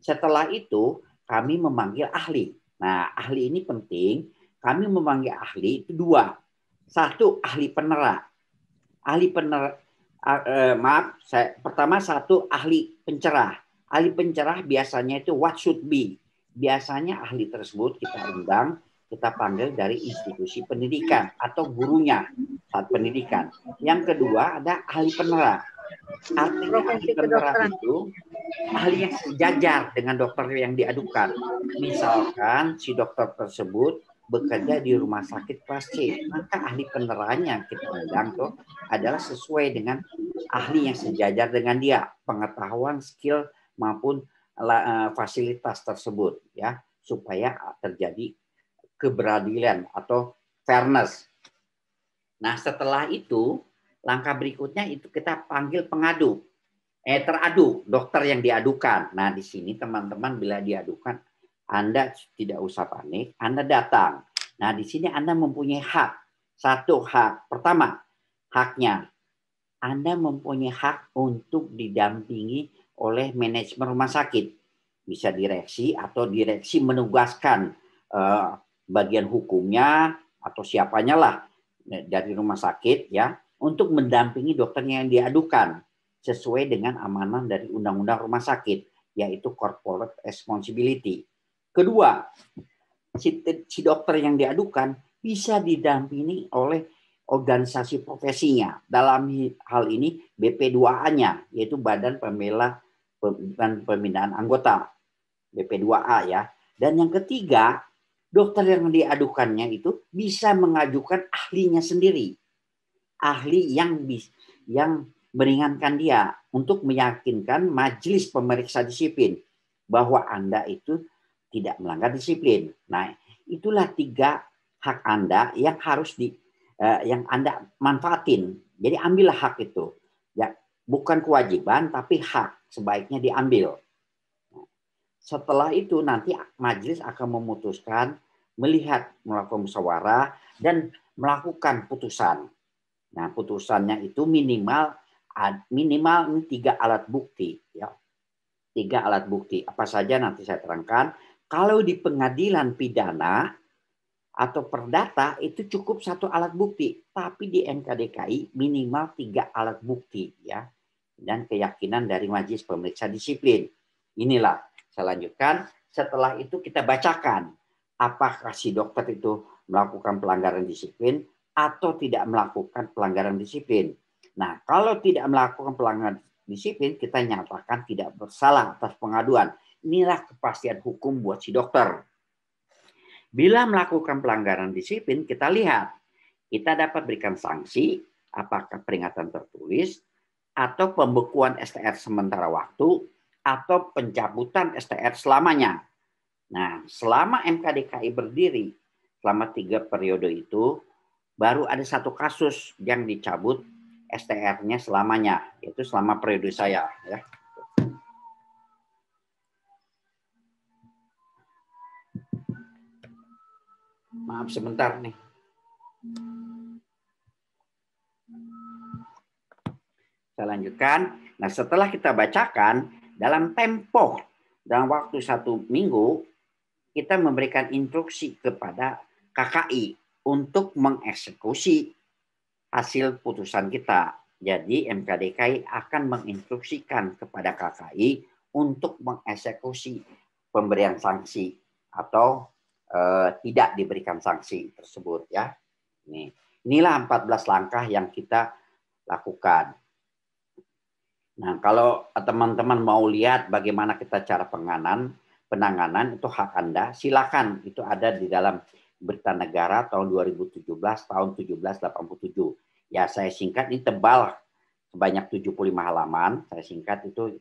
Setelah itu kami memanggil ahli. Nah, ahli ini penting. Kami memanggil ahli itu dua. Satu, ahli penerak ahli pener uh, maaf saya pertama satu ahli pencerah ahli pencerah biasanya itu what should be biasanya ahli tersebut kita undang kita panggil dari institusi pendidikan atau gurunya saat pendidikan yang kedua ada ahli penerah Artinya ahli penerah itu ahli yang sejajar dengan dokter yang diadukan. Misalkan si dokter tersebut bekerja hmm. di rumah sakit kelas C. Maka ahli penerangannya kita undang tuh adalah sesuai dengan ahli yang sejajar dengan dia, pengetahuan, skill maupun e, fasilitas tersebut ya supaya terjadi keberadilan atau fairness. Nah, setelah itu langkah berikutnya itu kita panggil pengadu. Eh teradu, dokter yang diadukan. Nah, di sini teman-teman bila diadukan anda tidak usah panik, Anda datang. Nah, di sini Anda mempunyai hak. Satu hak. Pertama, haknya. Anda mempunyai hak untuk didampingi oleh manajemen rumah sakit. Bisa direksi atau direksi menugaskan eh, bagian hukumnya atau siapanya lah dari rumah sakit ya untuk mendampingi dokternya yang diadukan sesuai dengan amanah dari undang-undang rumah sakit yaitu corporate responsibility. Kedua, si, si dokter yang diadukan bisa didampingi oleh organisasi profesinya. Dalam hal ini BP2A-nya, yaitu Badan Pembela dan Pembinaan Anggota, BP2A ya. Dan yang ketiga, dokter yang diadukannya itu bisa mengajukan ahlinya sendiri. Ahli yang bis, yang meringankan dia untuk meyakinkan majelis pemeriksa disiplin bahwa Anda itu tidak melanggar disiplin. Nah, itulah tiga hak Anda yang harus di eh, yang Anda manfaatin. Jadi ambillah hak itu. Ya, bukan kewajiban tapi hak sebaiknya diambil. Setelah itu nanti majelis akan memutuskan melihat melakukan musyawarah dan melakukan putusan. Nah, putusannya itu minimal minimal tiga alat bukti ya tiga alat bukti apa saja nanti saya terangkan kalau di pengadilan pidana atau perdata itu cukup satu alat bukti, tapi di MKDKI minimal tiga alat bukti ya dan keyakinan dari majelis pemeriksa disiplin. Inilah saya lanjutkan. Setelah itu kita bacakan apakah si dokter itu melakukan pelanggaran disiplin atau tidak melakukan pelanggaran disiplin. Nah, kalau tidak melakukan pelanggaran disiplin, kita nyatakan tidak bersalah atas pengaduan inilah kepastian hukum buat si dokter. Bila melakukan pelanggaran disiplin, kita lihat. Kita dapat berikan sanksi, apakah peringatan tertulis, atau pembekuan STR sementara waktu, atau pencabutan STR selamanya. Nah, selama MKDKI berdiri, selama tiga periode itu, baru ada satu kasus yang dicabut STR-nya selamanya, yaitu selama periode saya. Ya. Maaf sebentar nih. Saya lanjutkan. Nah setelah kita bacakan, dalam tempo, dalam waktu satu minggu, kita memberikan instruksi kepada KKI untuk mengeksekusi hasil putusan kita. Jadi MKDKI akan menginstruksikan kepada KKI untuk mengeksekusi pemberian sanksi atau eh, tidak diberikan sanksi tersebut ya. Ini inilah 14 langkah yang kita lakukan. Nah, kalau teman-teman mau lihat bagaimana kita cara penganan, penanganan itu hak Anda, silakan. Itu ada di dalam Berita Negara tahun 2017 tahun 1787. Ya, saya singkat ini tebal sebanyak 75 halaman. Saya singkat itu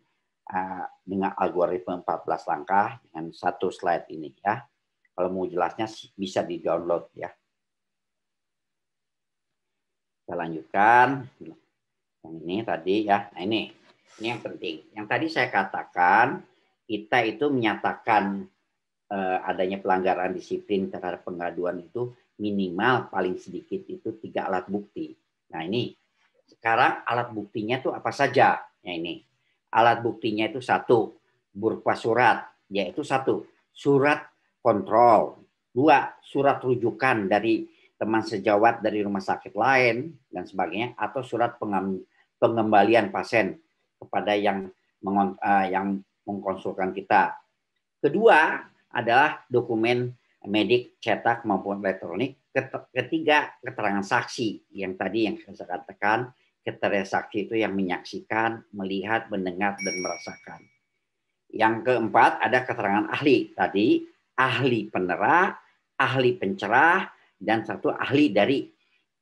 uh, dengan algoritma 14 langkah dengan satu slide ini ya. Kalau mau jelasnya bisa di-download ya. Kita lanjutkan. Yang ini tadi ya. Nah ini. Ini yang penting. Yang tadi saya katakan, kita itu menyatakan eh, adanya pelanggaran disiplin terhadap pengaduan itu minimal paling sedikit itu tiga alat bukti. Nah ini sekarang alat buktinya tuh apa saja? Ya ini alat buktinya itu satu berupa surat, yaitu satu surat kontrol. Dua, surat rujukan dari teman sejawat dari rumah sakit lain dan sebagainya atau surat pengembalian pasien kepada yang mengon, eh, yang mengkonsulkan kita. Kedua adalah dokumen medik cetak maupun elektronik. Ketiga keterangan saksi yang tadi yang saya katakan keterangan saksi itu yang menyaksikan, melihat, mendengar dan merasakan. Yang keempat ada keterangan ahli tadi ahli penerah, ahli pencerah, dan satu ahli dari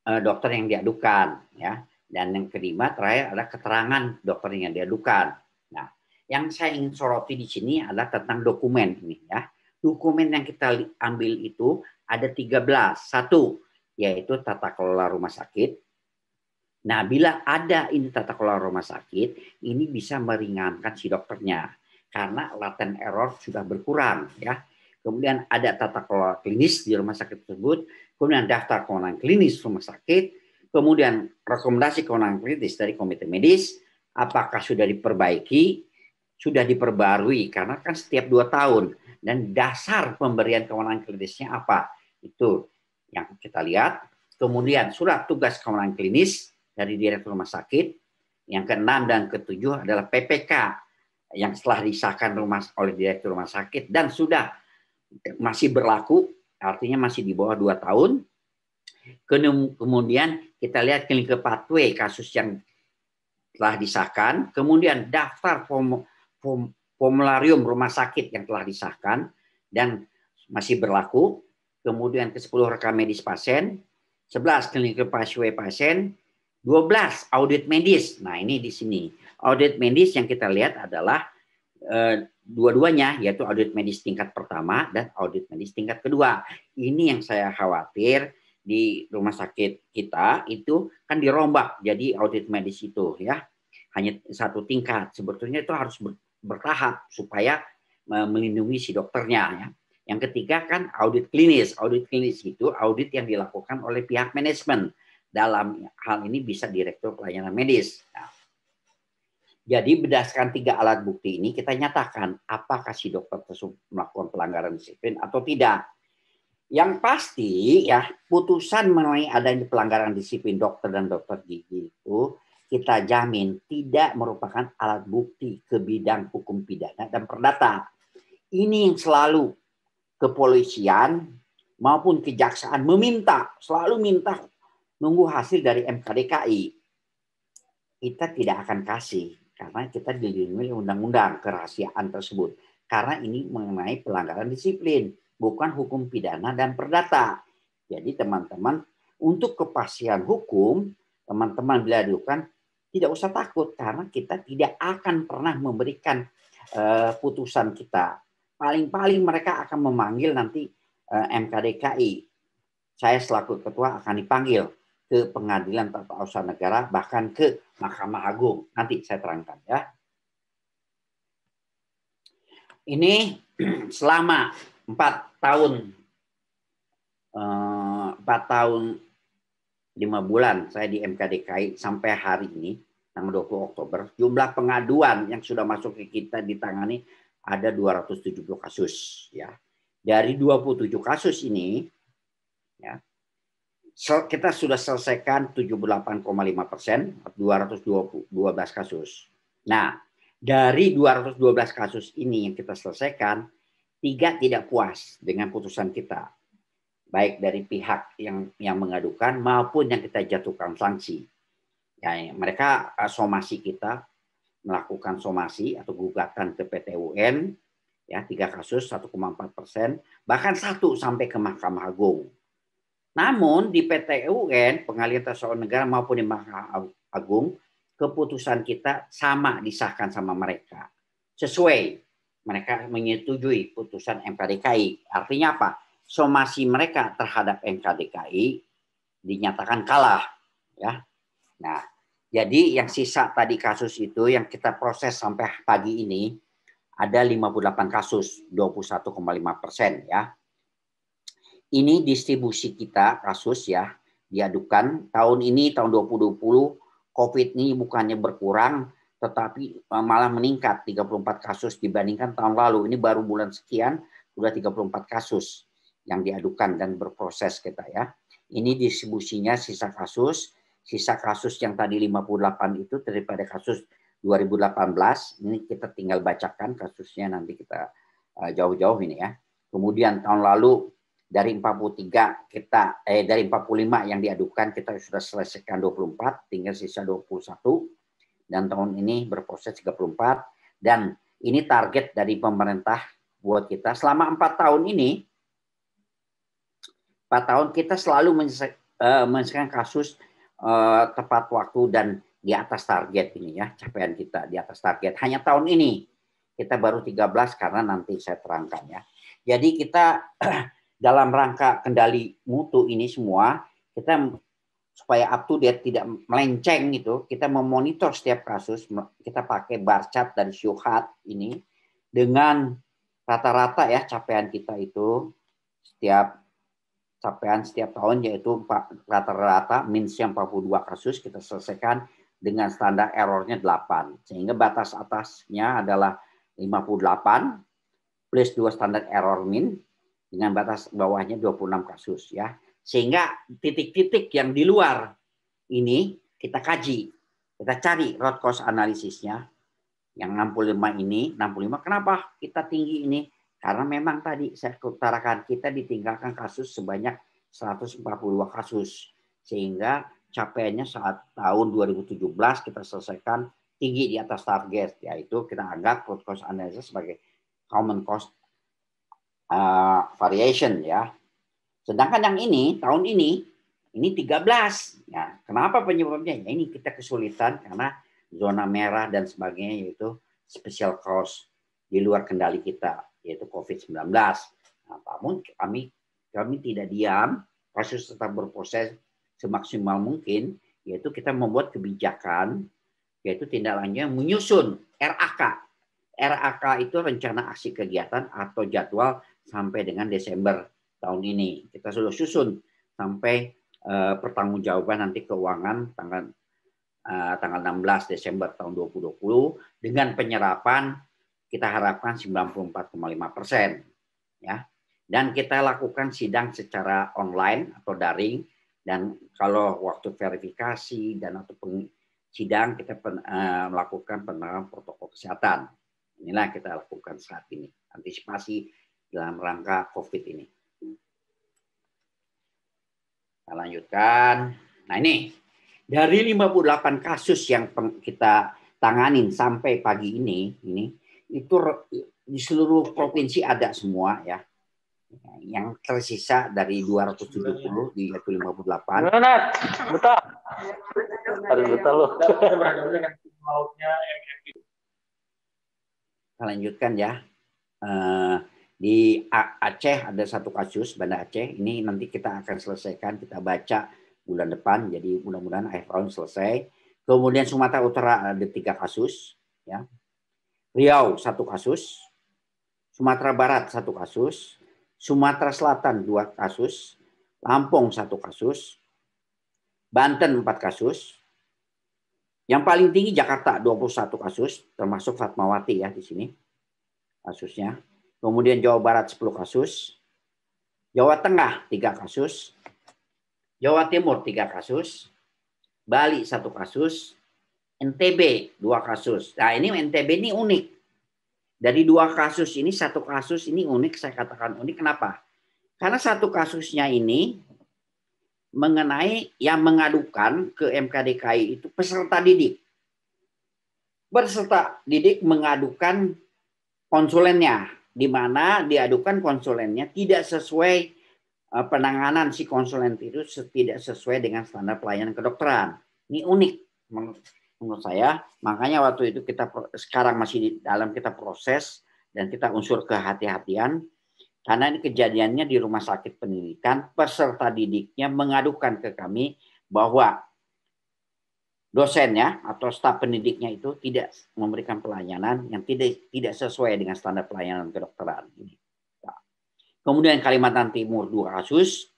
uh, dokter yang diadukan. Ya. Dan yang kelima terakhir adalah keterangan dokter yang diadukan. Nah, yang saya ingin soroti di sini adalah tentang dokumen ini ya. Dokumen yang kita ambil itu ada 13. Satu, yaitu tata kelola rumah sakit. Nah, bila ada ini tata kelola rumah sakit, ini bisa meringankan si dokternya karena laten error sudah berkurang ya kemudian ada tata kelola klinis di rumah sakit tersebut, kemudian daftar kewenangan klinis rumah sakit, kemudian rekomendasi kewenangan klinis dari komite medis, apakah sudah diperbaiki, sudah diperbarui, karena kan setiap dua tahun, dan dasar pemberian kewenangan klinisnya apa, itu yang kita lihat. Kemudian surat tugas kewenangan klinis dari direktur rumah sakit, yang keenam dan ketujuh adalah PPK yang setelah disahkan rumah oleh direktur rumah sakit dan sudah masih berlaku, artinya masih di bawah dua tahun. Kemudian kita lihat clinical pathway kasus yang telah disahkan, kemudian daftar form, form, formularium rumah sakit yang telah disahkan dan masih berlaku, kemudian ke-10 rekam medis pasien, 11 clinical pathway pasien, 12 audit medis. Nah, ini di sini. Audit medis yang kita lihat adalah eh, dua-duanya yaitu audit medis tingkat pertama dan audit medis tingkat kedua. Ini yang saya khawatir di rumah sakit kita itu kan dirombak jadi audit medis itu ya hanya satu tingkat sebetulnya itu harus bertahap supaya melindungi si dokternya ya. Yang ketiga kan audit klinis. Audit klinis itu audit yang dilakukan oleh pihak manajemen. Dalam hal ini bisa direktur pelayanan medis. Nah, jadi berdasarkan tiga alat bukti ini kita nyatakan apakah si dokter tersebut melakukan pelanggaran disiplin atau tidak. Yang pasti ya putusan mengenai adanya pelanggaran disiplin dokter dan dokter gigi itu kita jamin tidak merupakan alat bukti ke bidang hukum pidana dan perdata. Ini yang selalu kepolisian maupun kejaksaan meminta, selalu minta nunggu hasil dari MKDKI. Kita tidak akan kasih karena kita dilindungi undang-undang kerahasiaan tersebut. Karena ini mengenai pelanggaran disiplin, bukan hukum pidana dan perdata. Jadi teman-teman, untuk kepastian hukum, teman-teman bila diukan, tidak usah takut karena kita tidak akan pernah memberikan uh, putusan kita. Paling-paling mereka akan memanggil nanti uh, eh, MKDKI. Saya selaku ketua akan dipanggil ke pengadilan tata usaha negara, bahkan ke Mahkamah Agung. Nanti saya terangkan ya. Ini *clears throat* selama empat tahun eh, empat tahun lima bulan saya di MKDKI sampai hari ini tanggal 20 Oktober jumlah pengaduan yang sudah masuk ke kita ditangani ada 270 kasus ya dari 27 kasus ini ya kita sudah selesaikan 78,5 persen, 212 kasus. Nah, dari 212 kasus ini yang kita selesaikan, tiga tidak puas dengan putusan kita. Baik dari pihak yang yang mengadukan maupun yang kita jatuhkan sanksi. Ya, mereka eh, somasi kita melakukan somasi atau gugatan ke PT UN ya tiga kasus 1,4 persen bahkan satu sampai ke Mahkamah Agung namun di PT UN, pengalian tersebut negara maupun di Mahkamah Agung, keputusan kita sama disahkan sama mereka. Sesuai mereka menyetujui putusan MKDKI. Artinya apa? Somasi mereka terhadap MKDKI dinyatakan kalah, ya. Nah, jadi yang sisa tadi kasus itu yang kita proses sampai pagi ini ada 58 kasus, 21,5 persen ya ini distribusi kita kasus ya diadukan tahun ini tahun 2020 COVID ini bukannya berkurang tetapi eh, malah meningkat 34 kasus dibandingkan tahun lalu. Ini baru bulan sekian sudah 34 kasus yang diadukan dan berproses kita ya. Ini distribusinya sisa kasus, sisa kasus yang tadi 58 itu daripada kasus 2018. Ini kita tinggal bacakan kasusnya nanti kita eh, jauh-jauh ini ya. Kemudian tahun lalu dari 43 kita eh dari 45 yang diadukan kita sudah selesaikan 24 tinggal sisa 21 dan tahun ini berproses 34 dan ini target dari pemerintah buat kita selama empat tahun ini empat tahun kita selalu eh, menyelesaikan kasus eh, tepat waktu dan di atas target ini ya capaian kita di atas target hanya tahun ini kita baru 13 karena nanti saya terangkan ya jadi kita *clears throat* dalam rangka kendali mutu ini semua kita supaya up to date tidak melenceng gitu kita memonitor setiap kasus kita pakai bar chart dan syuhat ini dengan rata-rata ya capaian kita itu setiap capaian setiap tahun yaitu rata-rata minus 42 kasus kita selesaikan dengan standar errornya 8 sehingga batas atasnya adalah 58 plus 2 standar error min dengan batas bawahnya 26 kasus ya. Sehingga titik-titik yang di luar ini kita kaji, kita cari root cause analisisnya yang 65 ini, 65 kenapa kita tinggi ini? Karena memang tadi saya utarakan kita ditinggalkan kasus sebanyak 142 kasus. Sehingga capaiannya saat tahun 2017 kita selesaikan tinggi di atas target yaitu kita anggap root cause analysis sebagai common cost. Eh, variation ya. Sedangkan yang ini tahun ini ini 13. Ya, kenapa penyebabnya? Ya ini kita kesulitan karena zona merah dan sebagainya yaitu special cross di luar kendali kita yaitu COVID-19. Nah, namun kami kami tidak diam, proses tetap berproses semaksimal mungkin yaitu kita membuat kebijakan yaitu tindak lanjutnya menyusun RAK. RAK itu rencana aksi kegiatan atau jadwal sampai dengan Desember tahun ini. Kita sudah susun sampai uh, pertanggungjawaban nanti keuangan tanggal uh, tanggal 16 Desember tahun 2020 dengan penyerapan kita harapkan 94,5 persen, ya. Dan kita lakukan sidang secara online atau daring dan kalau waktu verifikasi dan atau peng, sidang kita pen, uh, melakukan penerapan protokol kesehatan. Inilah kita lakukan saat ini antisipasi dalam rangka COVID ini. Kita lanjutkan. Nah ini, dari 58 kasus yang kita tanganin sampai pagi ini, ini itu di seluruh provinsi ada semua ya. Yang tersisa dari 270 di 58. Benar, betul. Harus betul loh. Kita lanjutkan ya. Uh, di Aceh ada satu kasus Banda Aceh. Ini nanti kita akan selesaikan, kita baca bulan depan. Jadi mudah-mudahan akhir tahun selesai. Kemudian Sumatera Utara ada tiga kasus, ya. Riau satu kasus, Sumatera Barat satu kasus, Sumatera Selatan dua kasus, Lampung satu kasus, Banten empat kasus, yang paling tinggi Jakarta 21 kasus, termasuk Fatmawati ya di sini kasusnya kemudian Jawa Barat 10 kasus, Jawa Tengah 3 kasus, Jawa Timur 3 kasus, Bali 1 kasus, NTB 2 kasus. Nah ini NTB ini unik. Dari dua kasus ini, satu kasus ini unik, saya katakan unik. Kenapa? Karena satu kasusnya ini mengenai yang mengadukan ke MKDKI itu peserta didik. Peserta didik mengadukan konsulennya di mana diadukan konsulennya tidak sesuai eh, penanganan si konsulen itu tidak sesuai dengan standar pelayanan kedokteran. Ini unik menurut, saya. Makanya waktu itu kita sekarang masih di dalam kita proses dan kita unsur kehati-hatian karena ini kejadiannya di rumah sakit pendidikan peserta didiknya mengadukan ke kami bahwa dosennya atau staf pendidiknya itu tidak memberikan pelayanan yang tidak tidak sesuai dengan standar pelayanan kedokteran nah, Kemudian Kalimantan Timur dua kasus,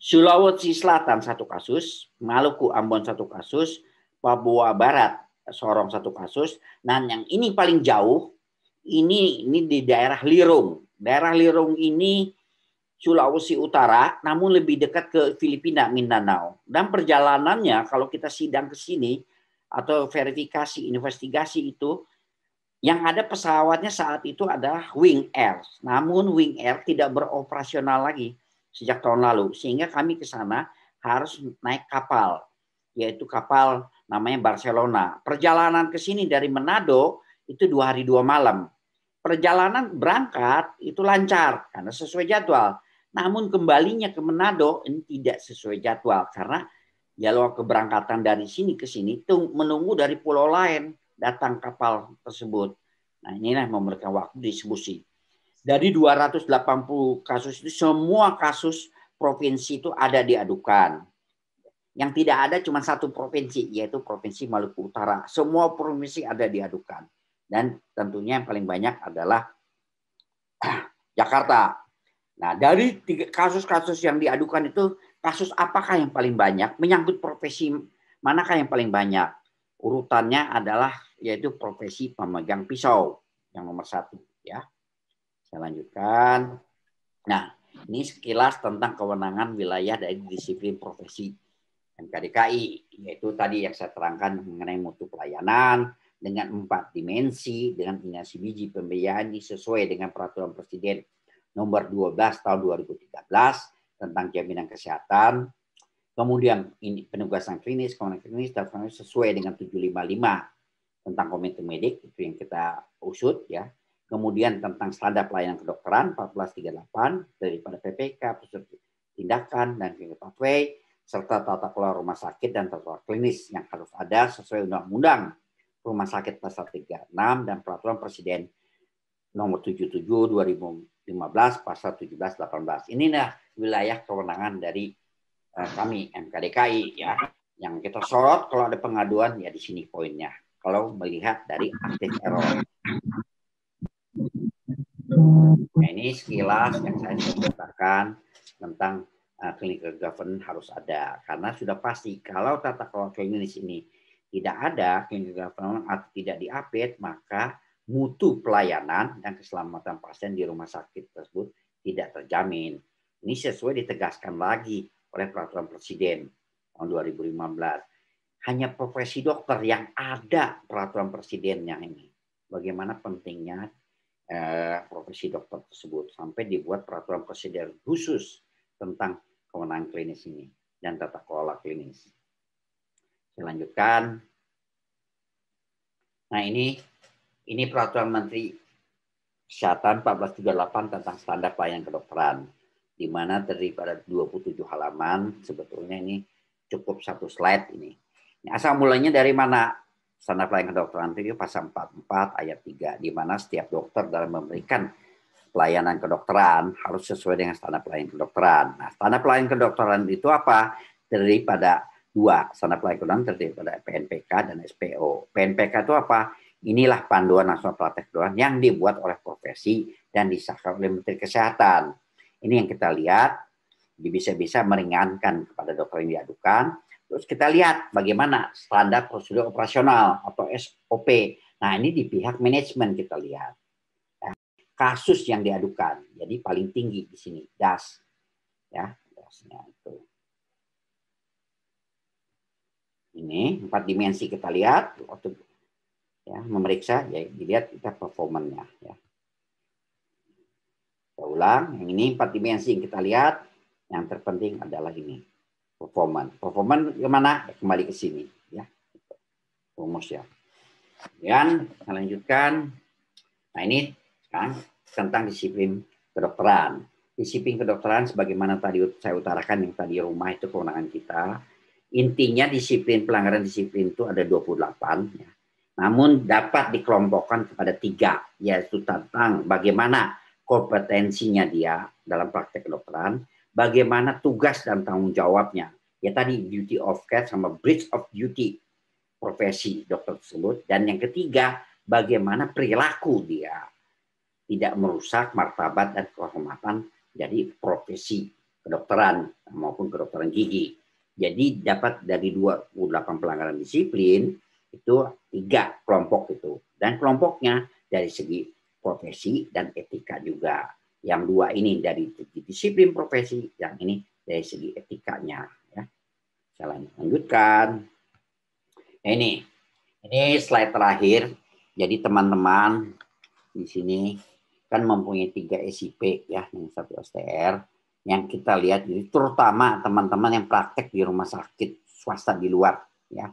Sulawesi Selatan satu kasus, Maluku Ambon satu kasus, Papua Barat Sorong satu kasus, dan yang ini paling jauh ini ini di daerah Lirung. Daerah Lirung ini Sulawesi Utara, namun lebih dekat ke Filipina, Mindanao. Dan perjalanannya, kalau kita sidang ke sini atau verifikasi, investigasi itu, yang ada pesawatnya saat itu adalah Wing Air. Namun Wing Air tidak beroperasional lagi sejak tahun lalu, sehingga kami ke sana harus naik kapal, yaitu kapal namanya Barcelona. Perjalanan ke sini dari Manado itu dua hari dua malam. Perjalanan berangkat itu lancar karena sesuai jadwal namun kembalinya ke Manado ini tidak sesuai jadwal karena jadwal keberangkatan dari sini ke sini itu menunggu dari pulau lain datang kapal tersebut. Nah inilah memerlukan waktu distribusi. Dari 280 kasus itu semua kasus provinsi itu ada diadukan. Yang tidak ada cuma satu provinsi, yaitu Provinsi Maluku Utara. Semua provinsi ada diadukan. Dan tentunya yang paling banyak adalah *clears throat* Jakarta Nah, dari kasus-kasus yang diadukan itu, kasus apakah yang paling banyak? Menyangkut profesi manakah yang paling banyak? Urutannya adalah yaitu profesi pemegang pisau yang nomor satu. Ya, saya lanjutkan. Nah, ini sekilas tentang kewenangan wilayah dari disiplin profesi MKDKI, yaitu tadi yang saya terangkan mengenai mutu pelayanan dengan empat dimensi, dengan dimensi biji pembiayaan sesuai dengan peraturan presiden nomor 12 tahun 2013 tentang jaminan kesehatan. Kemudian ini penugasan klinis, komitmen klinis dan sesuai dengan 755 tentang komitmen medik itu yang kita usut ya. Kemudian tentang standar pelayanan kedokteran 1438 daripada PPK, tindakan dan klinik pathway serta tata kelola rumah sakit dan tata kelola klinis yang harus ada sesuai undang-undang rumah sakit pasal 36 dan peraturan presiden nomor 77 2000 15, pasal 17, 18. Inilah wilayah kewenangan dari eh, kami MKDKI ya. Yang kita sorot kalau ada pengaduan ya di sini poinnya. Kalau melihat dari aktif error. Nah, ini sekilas yang saya ceritakan tentang uh, clinical governance harus ada karena sudah pasti kalau tata kelola klinis ini tidak ada clinical governance atau tidak diupdate maka mutu pelayanan dan keselamatan pasien di rumah sakit tersebut tidak terjamin. Ini sesuai ditegaskan lagi oleh peraturan presiden tahun 2015. Hanya profesi dokter yang ada peraturan presidennya ini. Bagaimana pentingnya eh, profesi dokter tersebut sampai dibuat peraturan presiden khusus tentang kewenangan klinis ini dan tata kelola klinis. Saya lanjutkan. Nah ini ini peraturan menteri Kesehatan 1438 tentang standar pelayanan kedokteran di mana terdiri pada 27 halaman sebetulnya ini cukup satu slide ini. Asal mulanya dari mana? Standar pelayanan kedokteran itu pasal 44 ayat 3 di mana setiap dokter dalam memberikan pelayanan kedokteran harus sesuai dengan standar pelayanan kedokteran. Nah, standar pelayanan kedokteran itu apa? Terdiri pada dua standar pelayanan kedokteran terdiri pada PNPK dan SPO. PNPK itu apa? Inilah panduan nasional praktek kedokteran yang dibuat oleh profesi dan disahkan oleh Menteri Kesehatan. Ini yang kita lihat, bisa-bisa meringankan kepada dokter yang diadukan. Terus kita lihat bagaimana standar prosedur operasional atau SOP. Nah ini di pihak manajemen kita lihat. Nah, kasus yang diadukan, jadi paling tinggi di sini, DAS. Ya, DASnya itu. Ini empat dimensi kita lihat, ya memeriksa ya dilihat kita performanya ya kita ulang yang ini empat dimensi yang kita lihat yang terpenting adalah ini performan performan kemana ya, kembali ke sini ya rumus ya kemudian kita lanjutkan nah ini kan tentang disiplin kedokteran disiplin kedokteran sebagaimana tadi saya utarakan yang tadi rumah itu kewenangan kita intinya disiplin pelanggaran disiplin itu ada 28 ya namun dapat dikelompokkan kepada tiga, yaitu tentang bagaimana kompetensinya dia dalam praktek kedokteran, bagaimana tugas dan tanggung jawabnya, ya tadi duty of care sama bridge of duty profesi dokter tersebut, dan yang ketiga bagaimana perilaku dia tidak merusak martabat dan kehormatan jadi profesi kedokteran maupun kedokteran gigi. Jadi dapat dari 28 pelanggaran disiplin itu tiga kelompok itu dan kelompoknya dari segi profesi dan etika juga yang dua ini dari segi disiplin profesi yang ini dari segi etikanya ya saya lanjutkan nah, ini ini slide terakhir jadi teman-teman di sini kan mempunyai tiga SIP ya yang satu STR yang kita lihat jadi terutama teman-teman yang praktek di rumah sakit swasta di luar ya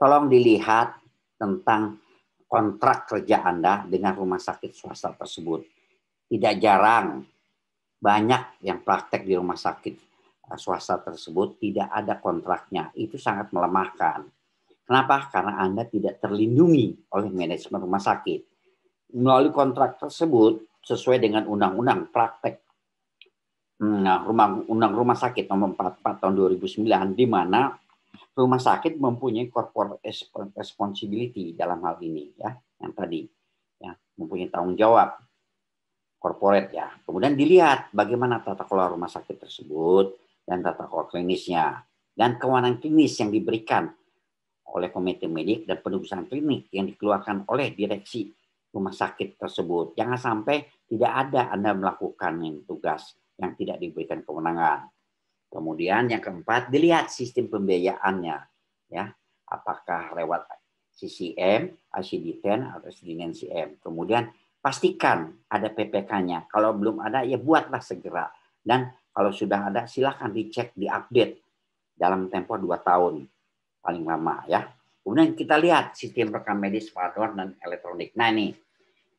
tolong dilihat tentang kontrak kerja Anda dengan rumah sakit swasta tersebut. Tidak jarang banyak yang praktek di rumah sakit eh, swasta tersebut tidak ada kontraknya. Itu sangat melemahkan. Kenapa? Karena Anda tidak terlindungi oleh manajemen rumah sakit. Melalui kontrak tersebut sesuai dengan undang-undang praktek nah, rumah undang rumah sakit nomor 44 tahun 2009 di mana rumah sakit mempunyai corporate responsibility dalam hal ini ya yang tadi ya mempunyai tanggung jawab corporate ya kemudian dilihat bagaimana tata kelola rumah sakit tersebut dan tata kelola klinisnya dan kewenangan klinis yang diberikan oleh komite medik dan penugasan klinik yang dikeluarkan oleh direksi rumah sakit tersebut jangan sampai tidak ada anda melakukan tugas yang tidak diberikan kewenangan Kemudian yang keempat dilihat sistem pembiayaannya, ya apakah lewat CCM, ACD10 atau SDN CM. Kemudian pastikan ada PPK-nya. Kalau belum ada ya buatlah segera dan kalau sudah ada silahkan dicek, diupdate dalam tempo 2 tahun paling lama ya. Kemudian kita lihat sistem rekam medis paduan dan elektronik. Nah ini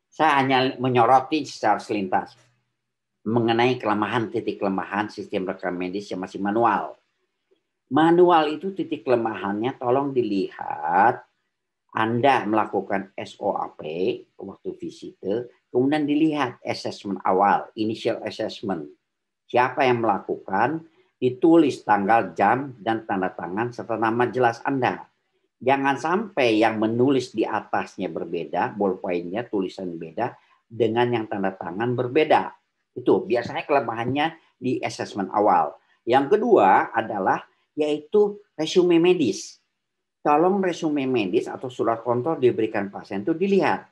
saya hanya menyoroti secara selintas mengenai kelemahan titik kelemahan sistem rekam medis yang masih manual. Manual itu titik kelemahannya tolong dilihat Anda melakukan SOAP waktu visite, kemudian dilihat assessment awal, initial assessment. Siapa yang melakukan, ditulis tanggal, jam, dan tanda tangan serta nama jelas Anda. Jangan sampai yang menulis di atasnya berbeda, ballpointnya tulisan beda, dengan yang tanda tangan berbeda. Itu biasanya kelemahannya di assessment awal. Yang kedua adalah yaitu resume medis. Tolong resume medis atau surat kontrol diberikan pasien itu dilihat.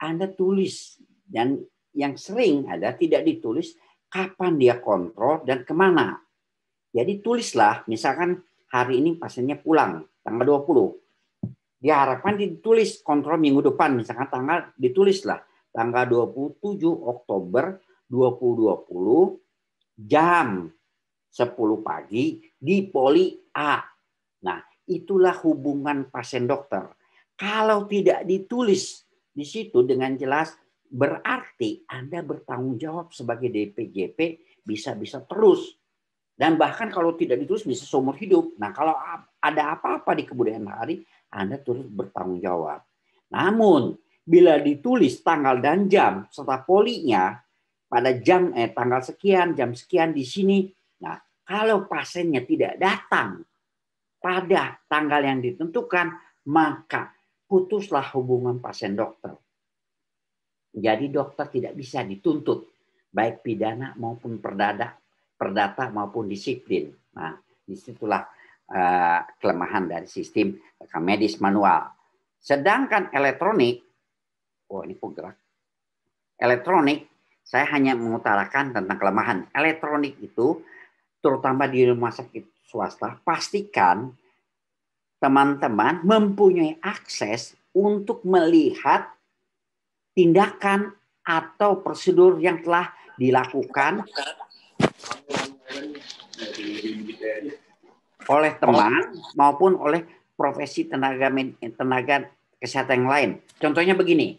Anda tulis dan yang sering ada tidak ditulis kapan dia kontrol dan kemana. Jadi tulislah, misalkan hari ini pasiennya pulang tanggal 20. Diharapkan ditulis kontrol minggu depan, misalkan tanggal ditulislah tanggal 27 Oktober 2020 jam 10 pagi di poli A. Nah, itulah hubungan pasien dokter. Kalau tidak ditulis di situ dengan jelas berarti Anda bertanggung jawab sebagai DPJP bisa-bisa terus. Dan bahkan kalau tidak ditulis bisa seumur hidup. Nah kalau ada apa-apa di kemudian hari, Anda terus bertanggung jawab. Namun, bila ditulis tanggal dan jam serta polinya, pada jam eh, tanggal sekian, jam sekian di sini. Nah, kalau pasiennya tidak datang pada tanggal yang ditentukan, maka putuslah hubungan pasien dokter. Jadi dokter tidak bisa dituntut baik pidana maupun perdata, perdata maupun disiplin. Nah, disitulah uh, kelemahan dari sistem rekam medis manual. Sedangkan elektronik, oh ini gerak, elektronik saya hanya mengutarakan tentang kelemahan. Elektronik itu, terutama di rumah sakit swasta, pastikan teman-teman mempunyai akses untuk melihat tindakan atau prosedur yang telah dilakukan oleh teman maupun oleh profesi tenaga tenaga kesehatan yang lain. Contohnya begini,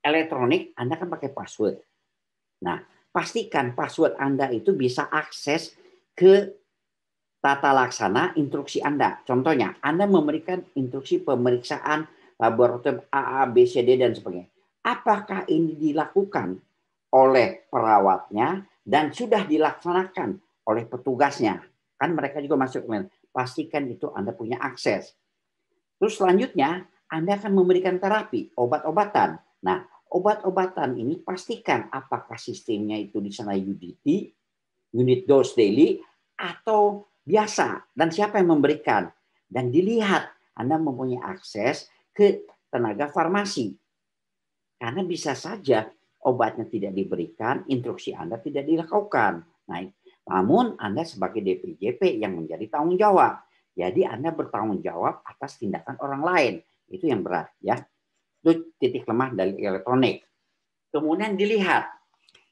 elektronik Anda kan pakai password. Nah, pastikan password Anda itu bisa akses ke tata laksana instruksi Anda. Contohnya, Anda memberikan instruksi pemeriksaan laboratorium A, A, B, C, D, dan sebagainya. Apakah ini dilakukan oleh perawatnya dan sudah dilaksanakan oleh petugasnya? Kan mereka juga masuk email. Pastikan itu Anda punya akses. Terus selanjutnya, Anda akan memberikan terapi, obat-obatan. Nah, obat-obatan ini pastikan apakah sistemnya itu di sana UDT, unit dose daily, atau biasa. Dan siapa yang memberikan. Dan dilihat Anda mempunyai akses ke tenaga farmasi. Karena bisa saja obatnya tidak diberikan, instruksi Anda tidak dilakukan. Nah, namun Anda sebagai DPJP yang menjadi tanggung jawab. Jadi Anda bertanggung jawab atas tindakan orang lain. Itu yang berat ya. Itu titik lemah dari elektronik. Kemudian dilihat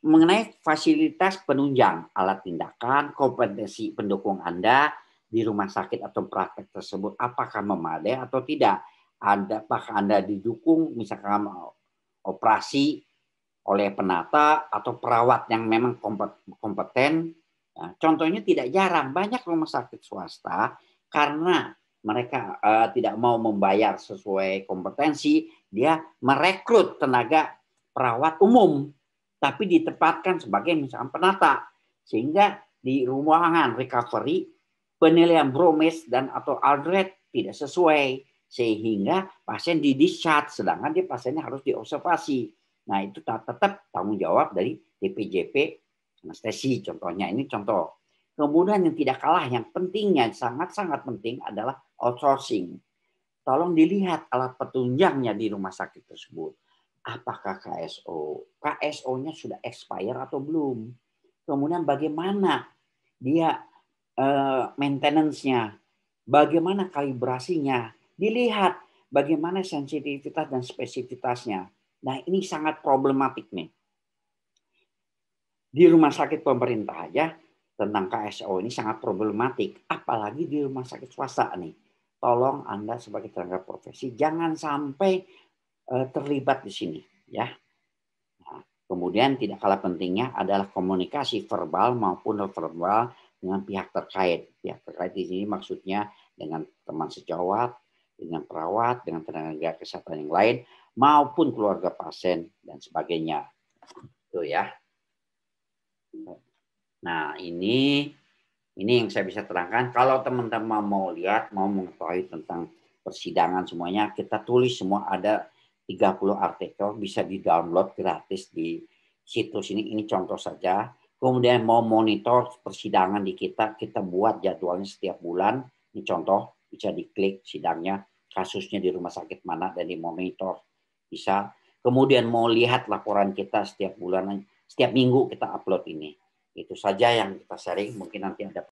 mengenai fasilitas penunjang alat tindakan, kompetensi pendukung Anda di rumah sakit atau praktek tersebut apakah memadai atau tidak. Anda, apakah Anda didukung misalkan operasi oleh penata atau perawat yang memang kompeten. Ya, contohnya tidak jarang banyak rumah sakit swasta karena mereka uh, tidak mau membayar sesuai kompetensi dia merekrut tenaga perawat umum tapi ditempatkan sebagai misalnya penata sehingga di ruangan recovery penilaian Bromes dan atau Aldred tidak sesuai sehingga pasien di discharge sedangkan dia pasiennya harus diobservasi. Nah, itu tetap tanggung jawab dari DPJP anestesi contohnya ini contoh. Kemudian yang tidak kalah yang pentingnya sangat-sangat penting adalah outsourcing tolong dilihat alat petunjangnya di rumah sakit tersebut. Apakah KSO? KSO-nya sudah expire atau belum? Kemudian bagaimana dia uh, maintenance-nya? Bagaimana kalibrasinya? Dilihat bagaimana sensitivitas dan spesifitasnya. Nah ini sangat problematik nih. Di rumah sakit pemerintah aja tentang KSO ini sangat problematik. Apalagi di rumah sakit swasta nih tolong Anda sebagai tenaga profesi jangan sampai eh, terlibat di sini ya. Nah, kemudian tidak kalah pentingnya adalah komunikasi verbal maupun non verbal dengan pihak terkait. Pihak terkait di sini maksudnya dengan teman sejawat, dengan perawat, dengan tenaga kesehatan yang lain maupun keluarga pasien dan sebagainya. Itu ya. Nah, ini ini yang saya bisa terangkan. Kalau teman-teman mau lihat, mau mengetahui tentang persidangan semuanya, kita tulis semua ada 30 artikel bisa di-download gratis di situs ini. Ini contoh saja. Kemudian mau monitor persidangan di kita, kita buat jadwalnya setiap bulan. Ini contoh, bisa diklik sidangnya, kasusnya di rumah sakit mana dan di monitor. Bisa. Kemudian mau lihat laporan kita setiap bulan, setiap minggu kita upload ini. Itu saja yang kita sharing. Mungkin nanti ada